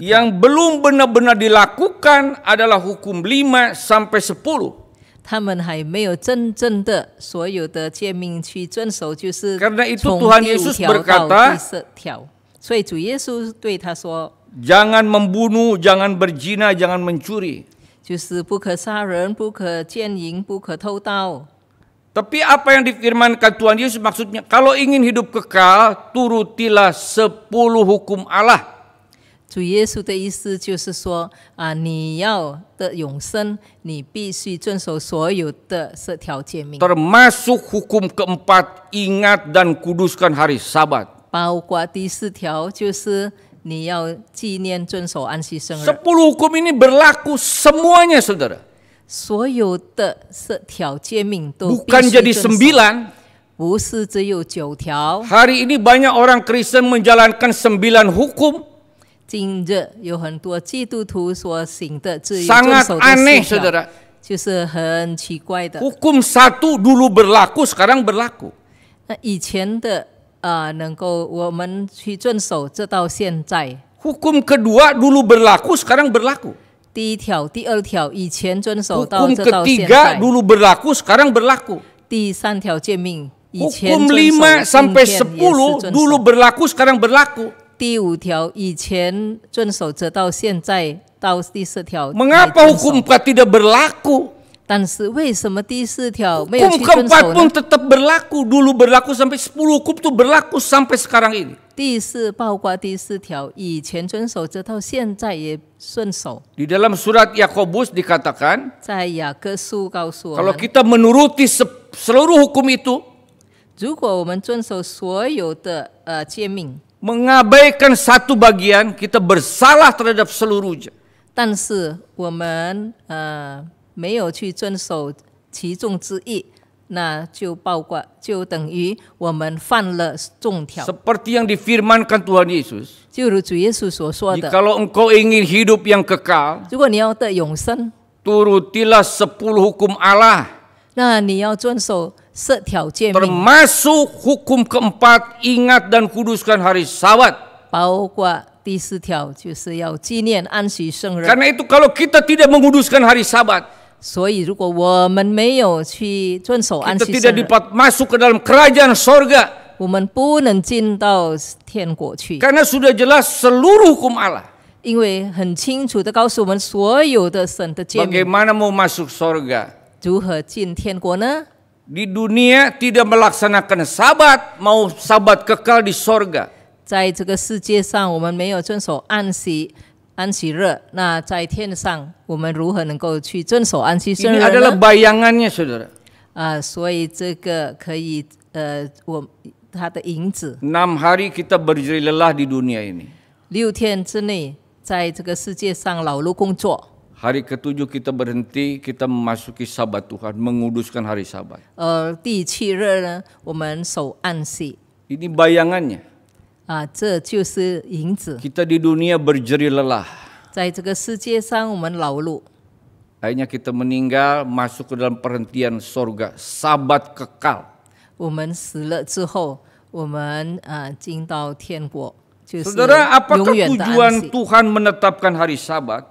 Speaker 2: Yang belum benar-benar
Speaker 1: dilakukan adalah hukum 5 sampai 10. jangan membunuh, jangan berzina, jangan mencuri. mencuri。”
Speaker 2: 就是不可杀人，不可奸淫，不可偷
Speaker 1: 盗。tapi apa yang difirmankan Tuhan Yesus maksudnya, kalau ingin hidup kekal,
Speaker 2: turutilah sepuluh hukum Allah. Termasuk
Speaker 1: hukum keempat ingat dan kuduskan hari Sabat.
Speaker 2: Sepuluh hukum ini berlaku semuanya, saudara. Bukan jadi sembilan. Hari ini banyak
Speaker 1: orang Kristen menjalankan sembilan hukum.
Speaker 2: Sangat aneh saudara. Hukum satu dulu berlaku, sekarang berlaku.
Speaker 1: Hukum kedua dulu berlaku, sekarang
Speaker 2: berlaku. Hukum ketiga dulu berlaku, sekarang berlaku. Hukum sampai sepuluh dulu berlaku sekarang berlaku. Mengapa hukum empat tidak berlaku? Hukum keempat pun
Speaker 1: tetap berlaku. Dulu berlaku sampai sepuluh hukum itu berlaku sampai sekarang
Speaker 2: ini. 第四，八卦第四条，以前遵守，直到现在也顺手。在雅各书告诉我
Speaker 1: 们，
Speaker 2: 如果我们遵守所有的呃诫命，如果，我
Speaker 1: 们遵守所有的
Speaker 2: 呃诫命，但是我们呃没有去遵守其中之一。Seperti
Speaker 1: yang difirmankan Tuhan Yesus. Kalau engkau ingin hidup yang kekal, turutilah sepuluh hukum Allah.
Speaker 2: Termasuk
Speaker 1: hukum keempat, ingat dan
Speaker 2: kuduskan hari sabat. 包括第四条就是要纪念安息圣人。Karena itu kalau kita tidak menguduskan hari sabat, 所以，如果我们没有去遵守安息 kita tidak dapat masuk ke dalam kerajaan sorga. 我们不能进到天国去，Karena sudah jelas seluruh hukum Allah. Bagaimana mau masuk sorga?
Speaker 1: Di dunia tidak melaksanakan sabat, mau sabat kekal di
Speaker 2: sorga. 在这个世界上，我们没有遵守安息，安息日，那在天上，我们如何能够去遵守安息生日？这是它的
Speaker 1: 影子。
Speaker 2: 啊，所以这个可以，呃，我它的影子。六天之内，在这个世界上劳碌工作。第七日，我们守安息。啊，这就是银子。
Speaker 1: Kita di dunia berjeri lelah.
Speaker 2: 在这个世界上，我们劳碌。
Speaker 1: Akhirnya kita meninggal masuk ke dalam perhentian sorga, sabat kekal.
Speaker 2: Saudara, apakah tujuan
Speaker 1: Tuhan menetapkan hari Sabat?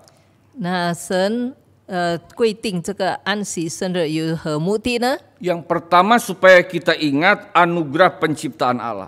Speaker 1: Yang pertama supaya kita ingat anugerah penciptaan Allah.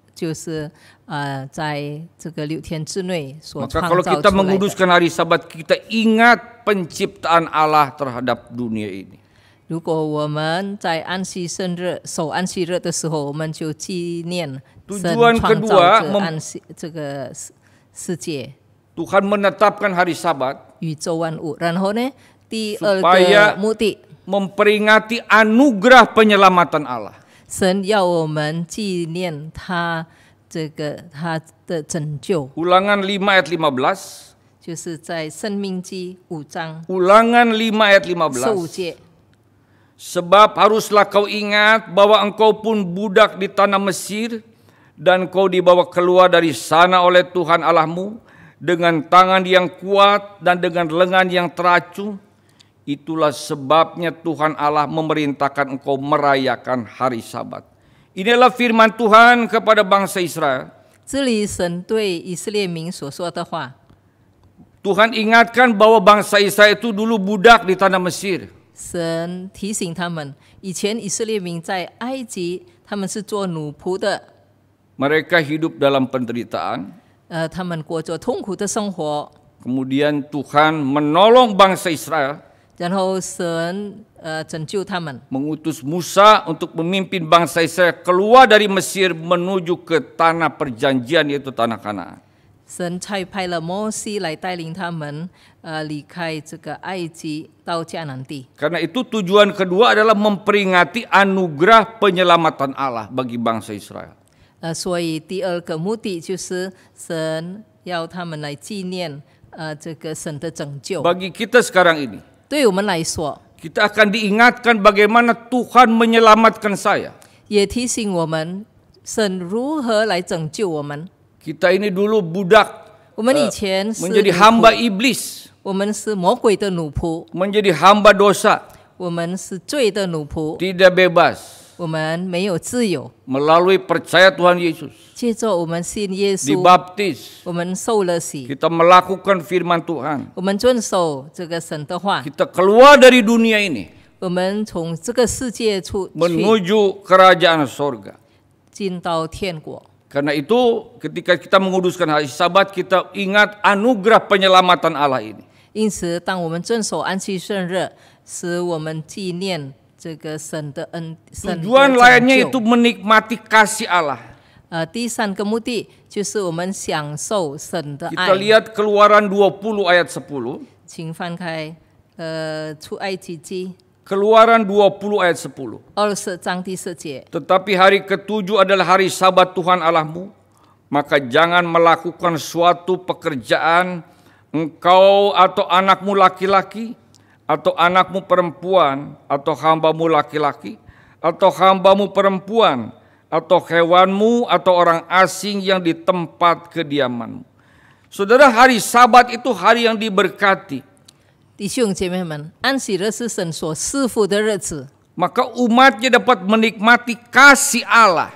Speaker 2: Maka kalau kita menguduskan
Speaker 1: hari Sabat, kita ingat penciptaan Allah terhadap dunia ini.
Speaker 2: Tujuan kedua Tuhan menetapkan hari Sabat Supaya-
Speaker 1: memperingati anugerah penyelamatan Allah.
Speaker 2: 神要我们纪念他这个他的拯救。
Speaker 1: Ulangan 5 ayat 15.
Speaker 2: 就是在《生命记》五章。
Speaker 1: Ulangan 5 ayat 15. 十五节。Sebab haruslah kau ingat bahwa engkau pun budak di tanah Mesir dan kau dibawa keluar dari sana oleh Tuhan Allahmu dengan tangan yang kuat dan dengan lengan yang teracung Itulah sebabnya Tuhan Allah memerintahkan engkau merayakan hari sabat. Inilah firman Tuhan kepada bangsa Israel. Tuhan ingatkan bahwa bangsa Israel itu dulu budak di tanah Mesir. Mereka hidup dalam penderitaan. Kemudian Tuhan menolong bangsa Israel mengutus Musa untuk memimpin bangsa Israel keluar dari Mesir menuju ke tanah perjanjian yaitu tanah Kanaan.
Speaker 2: 神差派了摩西来带领他们，呃，离开这个埃及到迦南地。
Speaker 1: Karena itu tujuan kedua adalah memperingati anugerah penyelamatan Allah bagi bangsa Israel.
Speaker 2: 呃，所以第二个目的就是神要他们来纪念呃这个神的拯救。
Speaker 1: Bagi kita sekarang ini.
Speaker 2: Kita
Speaker 1: akan diingatkan bagaimana Tuhan menyelamatkan saya.
Speaker 2: Kita ini dulu budak. Eh, menjadi hamba iblis. menjadi hamba dosa. tidak bebas. 我们没有自由。Melalui percaya Tuhan Yesus. 借着我们信耶稣。Dibaptis. melakukan firman Tuhan，我们遵守这个神的话。kita keluar
Speaker 1: dari dunia ini. kerajaan sorga. itu ketika kita menguduskan hari Sabat kita ingat anugerah penyelamatan Allah ini.
Speaker 2: 因此，当我们遵守安息圣日，使我们纪念 Tujuan lainnya itu menikmati kasih Allah. Kita lihat
Speaker 1: Keluaran 20 ayat 10. Keluaran 20 ayat 10. Tetapi hari ketujuh adalah hari sabat Tuhan Allahmu, maka jangan melakukan suatu pekerjaan engkau atau anakmu laki-laki, atau anakmu perempuan, atau hambamu laki-laki, atau hambamu perempuan, atau hewanmu, atau orang asing yang di tempat kediamanmu. Saudara, hari Sabat itu hari yang diberkati.
Speaker 2: maka umatnya dapat menikmati kasih Allah.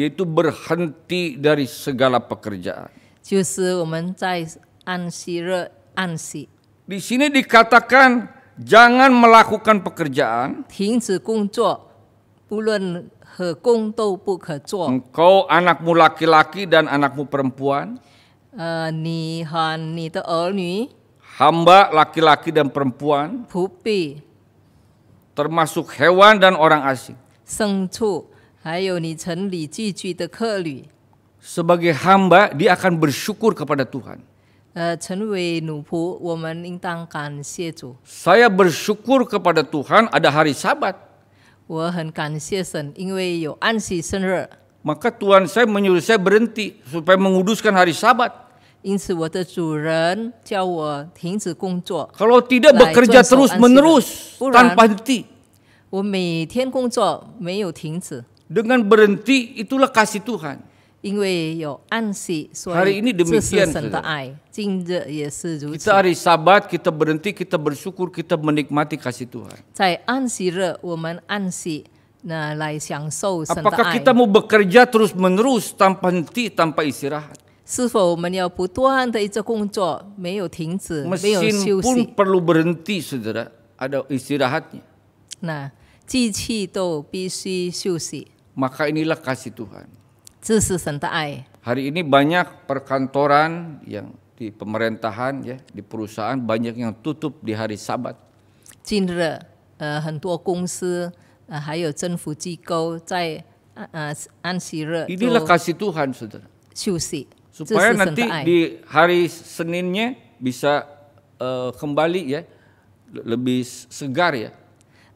Speaker 2: yaitu
Speaker 1: berhenti dari segala pekerjaan.
Speaker 2: 就是我们在安息日安息。Di sini dikatakan jangan melakukan pekerjaan. 停止工作，无论何工都不可做。Engkau
Speaker 1: anakmu laki-laki dan anakmu perempuan. Hamba laki laki-laki dan perempuan. Termasuk hewan dan orang asing.
Speaker 2: 牲畜，还有你城里寄居的客旅。
Speaker 1: sebagai hamba dia akan bersyukur kepada Tuhan. Uh, saya bersyukur kepada Tuhan ada hari Sabat. Maka Tuhan saya menyuruh saya berhenti supaya menguduskan hari Sabat.
Speaker 2: Kalau tidak bekerja terus menerus tanpa Dengan berhenti itulah kasih Tuhan。hari ini demikian. Kita
Speaker 1: hari Sabat kita berhenti, kita bersyukur, kita menikmati kasih Tuhan.
Speaker 2: Apakah kita
Speaker 1: mau bekerja terus menerus tanpa henti, tanpa istirahat?
Speaker 2: Mesin pun
Speaker 1: perlu berhenti, saudara. Ada istirahatnya. Nah, Maka inilah kasih Tuhan. Hari ini banyak perkantoran yang di pemerintahan ya, di perusahaan banyak yang tutup di hari Sabat.
Speaker 2: Eh, eh, eh, Inilah
Speaker 1: kasih Tuhan, saudara.
Speaker 2: Supaya nanti di
Speaker 1: hari Seninnya bisa uh, kembali ya, lebih segar ya.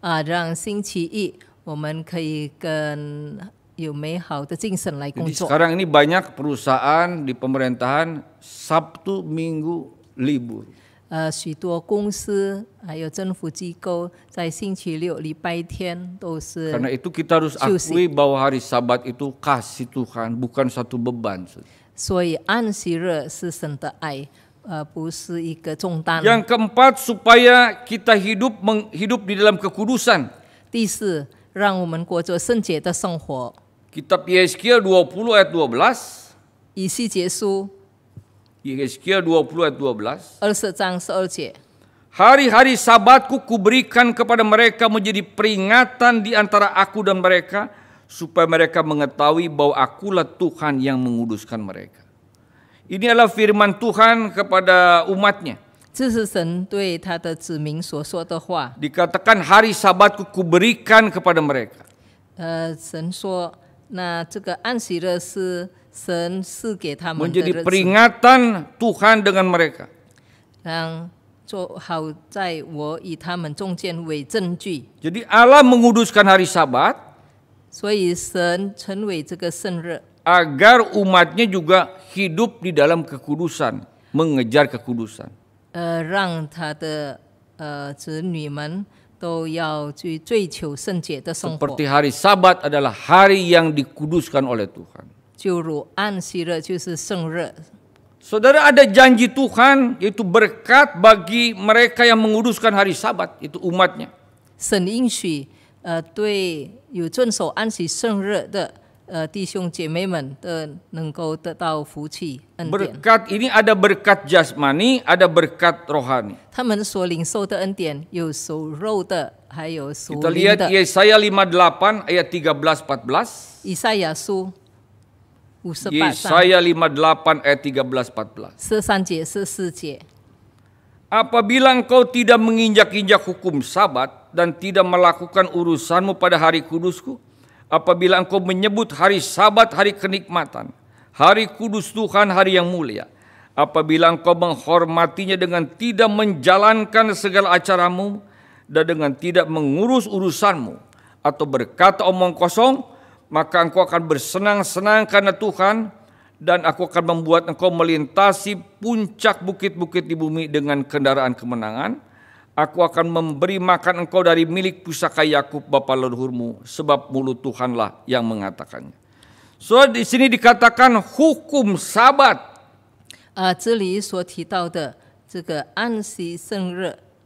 Speaker 2: 啊，让星期一我们可以跟 ah, jadi
Speaker 1: sekarang ini banyak perusahaan di pemerintahan Sabtu Minggu libur.
Speaker 2: Uh, Karena itu kita harus akui
Speaker 1: bahwa hari Sabat itu kasih Tuhan, bukan satu beban.
Speaker 2: Uh, Yang
Speaker 1: keempat supaya kita hidup menghidup di dalam kekudusan.
Speaker 2: 第四，让我们过着圣洁的生活。
Speaker 1: Kitab Yeskia 20 ayat 12.
Speaker 2: Yesu.
Speaker 1: Yeskia 20 ayat 12.
Speaker 2: 二十章十二节。
Speaker 1: Hari-hari hari sabatku kuberikan kepada mereka menjadi peringatan di antara aku dan mereka supaya mereka mengetahui bahwa akulah Tuhan yang menguduskan mereka. Ini adalah firman Tuhan kepada umatnya. Dikatakan hari sabatku kuberikan kepada mereka.
Speaker 2: Uh, 那这个安息日是神赐给他们 menjadi
Speaker 1: peringatan Tuhan dengan mereka. Jadi Allah menguduskan hari Sabat. Agar umatnya juga hidup di dalam kekudusan, mengejar kekudusan.
Speaker 2: 呃，让他的呃子女们。Uh seperti
Speaker 1: hari Sabat adalah hari yang dikuduskan oleh Tuhan.
Speaker 2: Saudara ada janji Tuhan
Speaker 1: yaitu berkat bagi mereka yang menguduskan hari Sabat itu umatnya.
Speaker 2: 神应许，呃，对有遵守安息圣日的。呃弟兄姐妹们的能够得到福气恩典。
Speaker 1: Berkat ini ada berkat jasmani, ada berkat rohani.
Speaker 2: 他们所领受的恩典有属肉的，还有属灵的。Kita lihat
Speaker 1: Yesaya 58 ayat 13 14.
Speaker 2: Yesaya 书 Yesaya
Speaker 1: 58 ayat 13
Speaker 2: 14.
Speaker 1: Apabila engkau tidak menginjak-injak hukum sabat dan tidak melakukan urusanmu pada hari kudusku, apabila engkau menyebut hari sabat, hari kenikmatan, hari kudus Tuhan, hari yang mulia. Apabila engkau menghormatinya dengan tidak menjalankan segala acaramu dan dengan tidak mengurus urusanmu atau berkata omong kosong, maka engkau akan bersenang-senang karena Tuhan dan aku akan membuat engkau melintasi puncak bukit-bukit di bumi dengan kendaraan kemenangan.'" Aku akan memberi makan engkau dari milik pusaka Yakub bapa leluhurmu, sebab mulut Tuhanlah yang mengatakannya. So di
Speaker 2: sini dikatakan hukum Sabat. Ah, uh,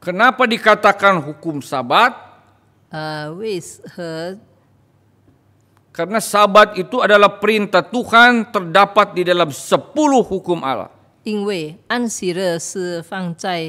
Speaker 1: Kenapa dikatakan hukum Sabat? Uh, Karena Sabat itu adalah perintah Tuhan terdapat di dalam sepuluh hukum Allah.
Speaker 2: 因为安息日是放在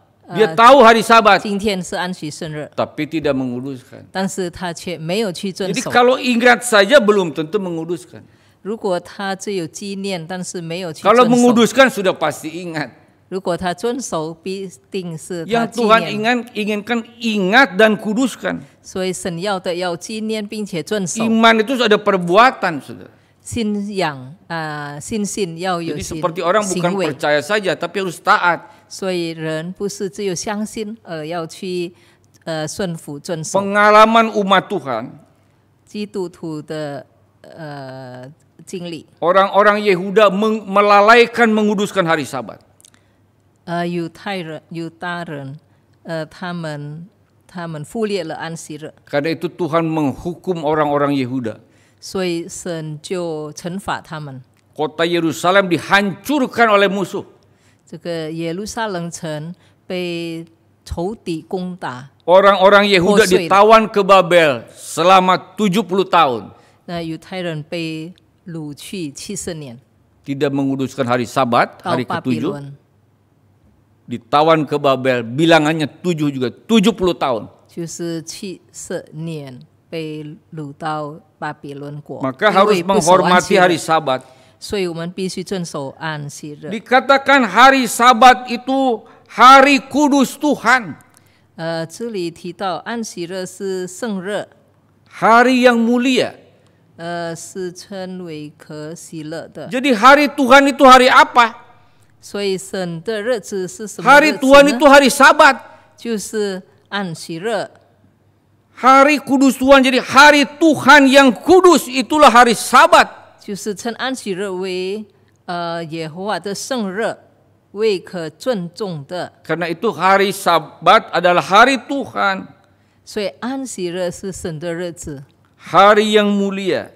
Speaker 2: dia tahu hari Sabat.
Speaker 1: Tapi tidak menguduskan.
Speaker 2: Jadi kalau
Speaker 1: ingat saja belum tentu menguduskan.
Speaker 2: Kalau menguduskan sudah pasti ingat. Yang Tuhan ingat, inginkan ingat dan kuduskan. Iman
Speaker 1: itu ada perbuatan, saudara.
Speaker 2: seperti orang bukan percaya saja, tapi harus taat. 所以人不是只有相信，而要去呃顺服遵守。
Speaker 1: Pengalaman umat Tuhan,
Speaker 2: 基督徒的呃经历。
Speaker 1: Orang-orang Yehuda melalaikan menguduskan hari Sabat.
Speaker 2: 呃，犹太人、犹大人，呃，他们他们忽略了安息日。
Speaker 1: Karena itu Tuhan menghukum orang-orang Yehuda. Kota Yerusalem dihancurkan oleh musuh.
Speaker 2: 这个耶路撒冷城被仇敌攻打。Orang-orang Yehuda ditawan
Speaker 1: ke Babel selama 70 tahun.
Speaker 2: 那犹太人被掳去七十年。
Speaker 1: Tidak menguduskan hari Sabat, hari ketujuh. Ditawan ke Babel, bilangannya tujuh juga, 70 tahun.
Speaker 2: Maka harus menghormati hari Sabat. 所以我们必须遵守安息日。Dikatakan hari Sabat itu hari kudus Tuhan.
Speaker 1: yang mulia.
Speaker 2: hari Tuhan itu hari apa? hari Tuhan itu hari Sabat. hari kudus Tuhan jadi hari Tuhan yang kudus itulah hari Sabat. 就是趁安息日为呃耶和华的圣日，为可尊重的。
Speaker 1: Karena itu hari Sabat adalah hari Tuhan. Hari yang mulia.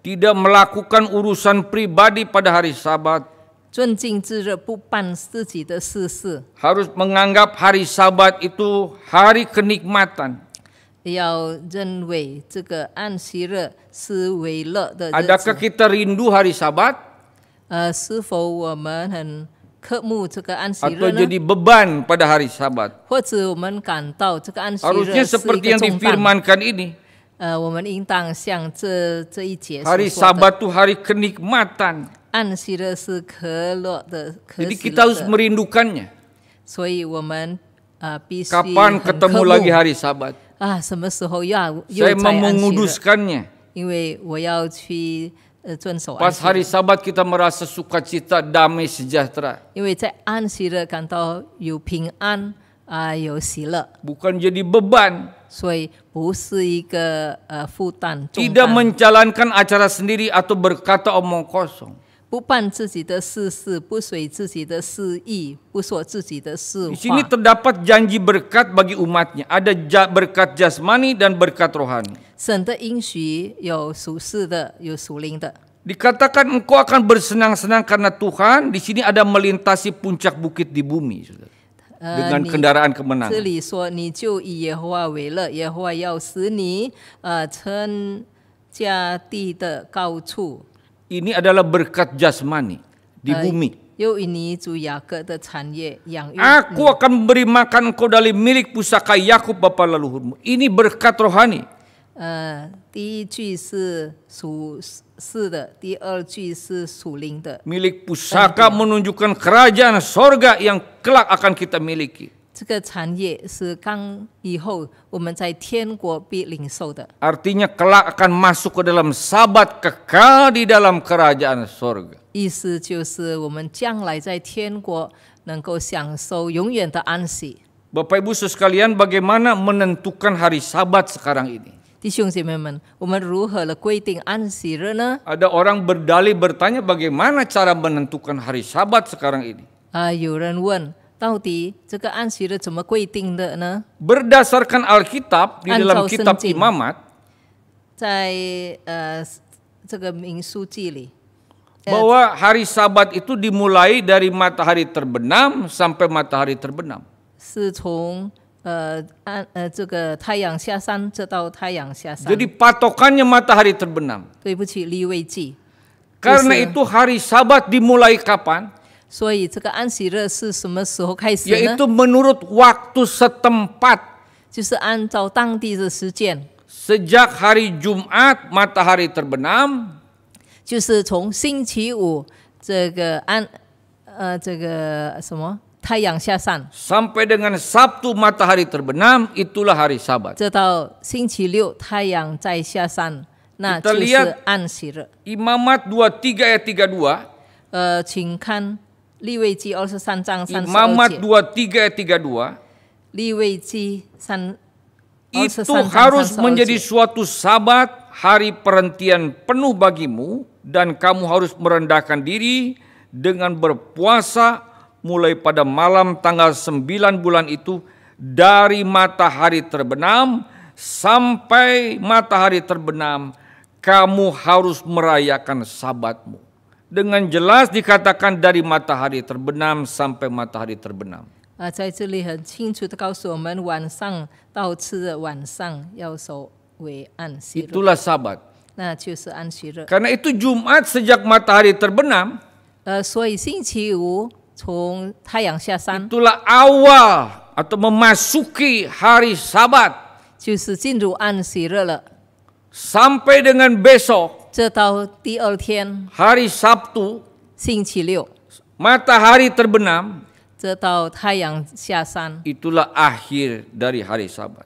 Speaker 1: Tidak melakukan urusan pribadi pada hari Sabat. menganggap hari Sabat itu hari kenikmatan.
Speaker 2: 要认为这个安息日是为乐的日子。Adakah kita
Speaker 1: rindu hari Sabat?
Speaker 2: 呃，是否我们很渴慕这个安息日 Atau 呢？jadi
Speaker 1: beban pada hari Sabat?
Speaker 2: Harusnya seperti yang difirmankan ini. 呃，我们应当像这这一节所 Hari 说的，Sabat itu hari kenikmatan. Jadi kita harus 的，merindukannya. Kapan ketemu lagi hari Sabat? <laughs> Saya hari
Speaker 1: sabat kita merasa sukacita, damai, sejahtera.
Speaker 2: jadi beban.
Speaker 1: menjalankan acara sendiri atau berkata omong kosong.
Speaker 2: 不办自己的事事，不随自己的事意，不说自己的事。Di sini terdapat
Speaker 1: janji berkat bagi umatnya. Ada berkat jasmani dan berkat rohani.
Speaker 2: 神的应许有属世的，有属灵的。Dikatakan engkau akan bersenang-senang
Speaker 1: karena Tuhan. Di sini ada melintasi puncak bukit di bumi. Saudara.
Speaker 2: Eh, dengan kendaraan
Speaker 1: kemenangan. 这里
Speaker 2: 说你就以耶和华为乐，耶和华要使你呃称家地的高处。
Speaker 1: ini adalah berkat jasmani
Speaker 2: di eh, bumi. Aku
Speaker 1: akan memberi makan kau dari milik pusaka Yakub bapa leluhurmu. Ini berkat rohani. Milik pusaka menunjukkan kerajaan sorga yang kelak akan kita miliki.
Speaker 2: 这个产业是刚以后我们在天国必领受的。
Speaker 1: Artinya kelak akan masuk ke dalam sabat kekal di dalam kerajaan surga。
Speaker 2: 意思就是我们将来在天国能够享受永远的安息。
Speaker 1: Bapak Ibu sekalian, bagaimana menentukan hari Sabat sekarang ini? Ada orang berdalih bertanya bagaimana cara menentukan hari Sabat sekarang ini?
Speaker 2: 啊，有人问。Berdasarkan
Speaker 1: Alkitab di dalam Kitab Imamat hari Sabat itu dimulai dari matahari terbenam sampai matahari terbenam. patokannya matahari terbenam.
Speaker 2: Karena itu hari Sabat dimulai kapan? Yaitu menurut waktu setempat，就是按照当地的时间。
Speaker 1: Sejak hari Jumat matahari terbenam，
Speaker 2: 就是从星期五这个安呃这个什么太阳下山
Speaker 1: ，sampai dengan Sabtu matahari terbenam itulah hari Sabat，直
Speaker 2: 到星期六太阳在下山，那就是
Speaker 1: 安息日。Imamat 23 ayat 32，
Speaker 2: 呃，请看。Li also sanjang san Mamat
Speaker 1: 23 ayat 32.
Speaker 2: Li Weiji san itu harus menjadi
Speaker 1: suatu sabat hari perhentian penuh bagimu dan kamu harus merendahkan diri dengan berpuasa mulai pada malam tanggal 9 bulan itu dari matahari terbenam sampai matahari terbenam kamu harus merayakan sabatmu dengan jelas dikatakan dari matahari terbenam sampai matahari terbenam. Itulah Sabat. Karena itu Jumat sejak matahari terbenam.
Speaker 2: Uh, awal atau memasuki hari Sabat. sampai dengan besok. 这到第二天 hari Sabtu
Speaker 1: matahari terbenam akhir dari hari Sabat.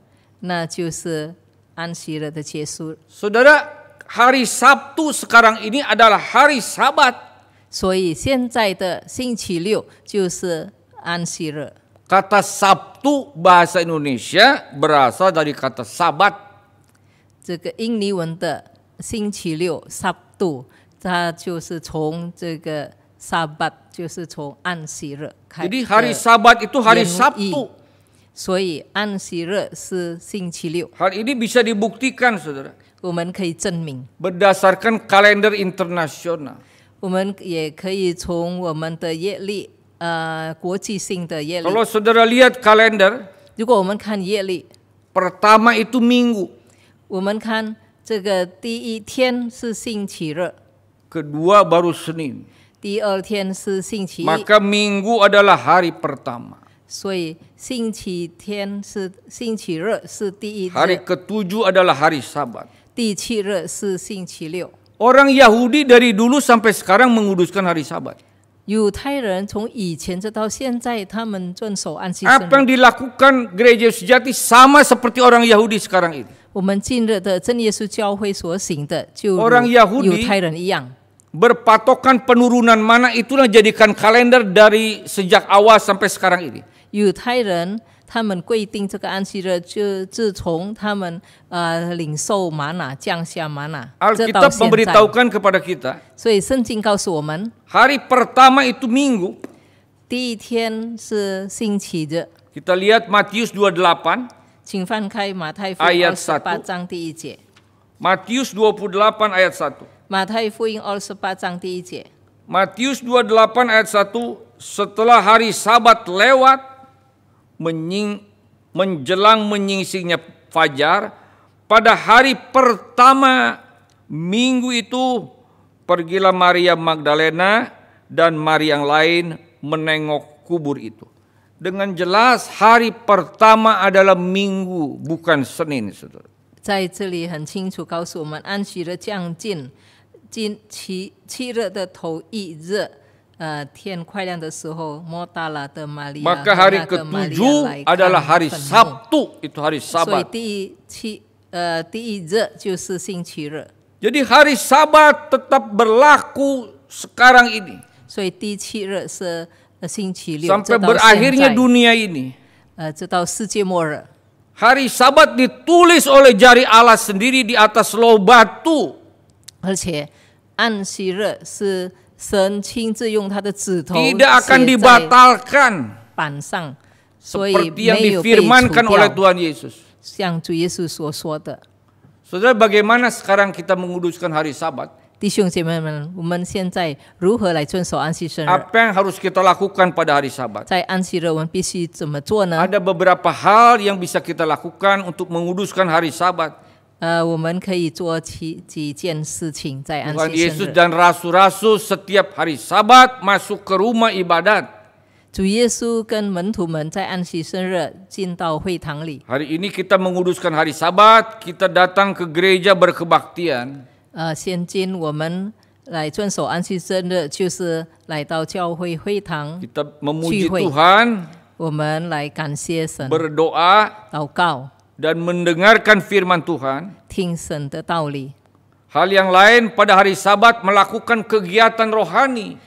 Speaker 2: hari Sabtu sekarang ini adalah hari Sabat. Sabtu
Speaker 1: bahasa Indonesia berasal dari kata Sabat.
Speaker 2: 星期六 Sabtu，它就是从这个 Sabat 就是从安息日开。Jadi hari Sabat itu hari Sabtu. ini bisa dibuktikan, saudara. 我们可以证明。Berdasarkan kalender internasional. 我们也可以从我们的业历，呃，国际性的业历。Kalau
Speaker 1: saudara lihat kalender.
Speaker 2: 如果我们看业历。Pertama itu minggu. 我们看。这个第一天是星期日
Speaker 1: ，kedua baru Senin. Senin，
Speaker 2: 第二天是星期一，maka
Speaker 1: Minggu adalah hari pertama. Hari ketujuh adalah hari Sabat.
Speaker 2: 第七日是星期六。
Speaker 1: Orang Yahudi dari dulu sampai sekarang menguduskan hari Sabat.
Speaker 2: Apa yang
Speaker 1: dilakukan gereja sejati sama seperti orang Yahudi sekarang ini.
Speaker 2: 我们近日的真耶稣教会所行的，就 orang Yahudi 犹太人一样。
Speaker 1: Berpatokan penurunan mana itulah jadikan kalender dari sejak awal sampai sekarang ini.
Speaker 2: Alkitab memberitahukan
Speaker 1: kepada kita，
Speaker 2: 所以圣经告诉我们，hari pertama itu minggu，第一天是星期日。Kita lihat Matius 28，请翻开马太福音二十八章第一节。
Speaker 1: Matius 28 ayat 1.
Speaker 2: Matai Fuing Ol Sepacang Tije.
Speaker 1: Matius 28 ayat 1 setelah hari sabat lewat menying, menjelang menyingsingnya fajar pada hari pertama minggu itu pergilah Maria Magdalena dan Maria yang lain menengok kubur itu. Dengan jelas hari pertama adalah minggu bukan Senin, Saudara.
Speaker 2: Maka hari ketujuh adalah hari Sabtu,
Speaker 1: itu hari Sabat.
Speaker 2: Jadi hari Sabat tetap berlaku sekarang ini. Sampai berakhirnya dunia ini.
Speaker 1: Hari Sabat ditulis oleh jari Allah sendiri di atas
Speaker 2: batu. 而且，安息日是 tidak akan dibatalkan seperti yang difirmankan oleh
Speaker 1: Tuhan Yesus. Saudara, bagaimana sekarang kita menguduskan hari Sabat? Apa yang harus kita lakukan pada hari Sabat?
Speaker 2: Ada
Speaker 1: beberapa hal yang bisa kita lakukan untuk menguduskan hari Sabat.
Speaker 2: Tuhan Yesus dan rasul-rasul setiap hari Sabat masuk ke rumah ibadat.
Speaker 1: Hari ini kita menguduskan hari Sabat, kita datang ke gereja
Speaker 2: berkebaktian. 呃，现今我们来遵守安息生日，就是来到教会会堂 Kita memuji 聚会。Tuhan, 我们来感谢神
Speaker 1: ，berdoa 祷告。dan mendengarkan firman Tuhan. Hal yang lain pada hari Sabat melakukan kegiatan rohani.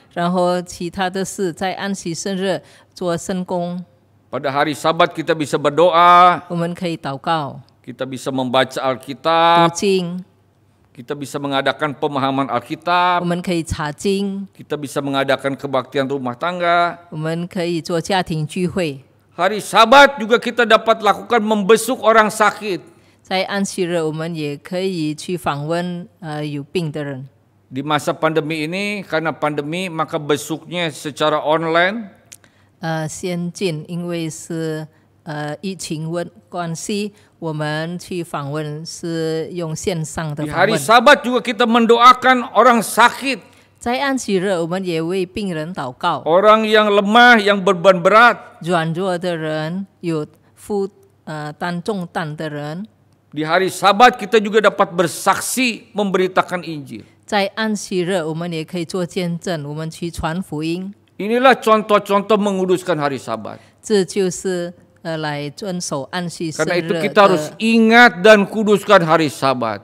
Speaker 1: Pada hari Sabat kita bisa berdoa. Kita bisa membaca Alkitab. Kita bisa mengadakan pemahaman Alkitab. Kita bisa mengadakan
Speaker 2: kebaktian rumah tangga. 我们可以做家庭聚会。
Speaker 1: Hari Sabat juga kita dapat lakukan membesuk orang sakit. Di masa pandemi ini, karena pandemi maka besuknya secara online.
Speaker 2: Di hari Sabat juga kita mendoakan orang sakit. 在安息日，我们也为病人祷告。Orang yang lemah, yang berbeban berat, 软弱的人，有负呃担重担的人
Speaker 1: ，di hari Sabat kita juga dapat bersaksi memberitakan Injil.
Speaker 2: 在安息日，我们也可以做见证，我们去传福音。
Speaker 1: Inilah contoh-contoh menguduskan hari Sabat.
Speaker 2: 这就是呃来遵守安息 Karena itu kita harus
Speaker 1: ingat dan kuduskan hari Sabat.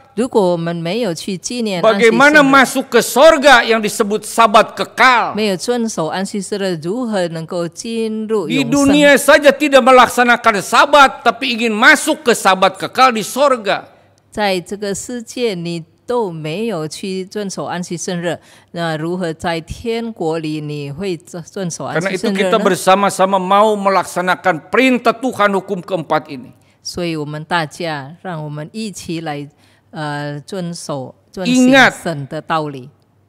Speaker 2: Bagaimana masuk ke sorga yang disebut sabat kekal? Di dunia
Speaker 1: saja tidak melaksanakan sabat, tapi ingin masuk ke sabat kekal di sorga.
Speaker 2: Karena itu kita
Speaker 1: bersama-sama mau melaksanakan perintah Tuhan hukum
Speaker 2: keempat ini. 所以我们大家，让我们一起来。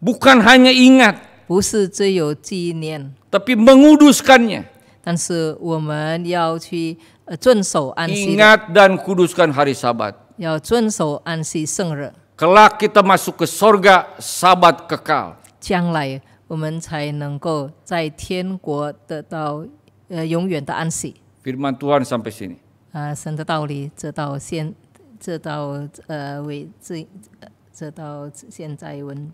Speaker 2: bukan hanya ingat，不是只有纪念，tapi menguduskannya。但是我们要去呃遵守安息。Ingat dan kuduskan
Speaker 1: hari Sabat。
Speaker 2: 要遵守安息圣日。
Speaker 1: Kelak kita masuk ke sorga Sabat kekal。
Speaker 2: 将来我们才能够在天国得到呃永远的安息。
Speaker 1: Firman Tuhan sampai sini。
Speaker 2: 啊，神的道理直到现这到呃，为这这到现在文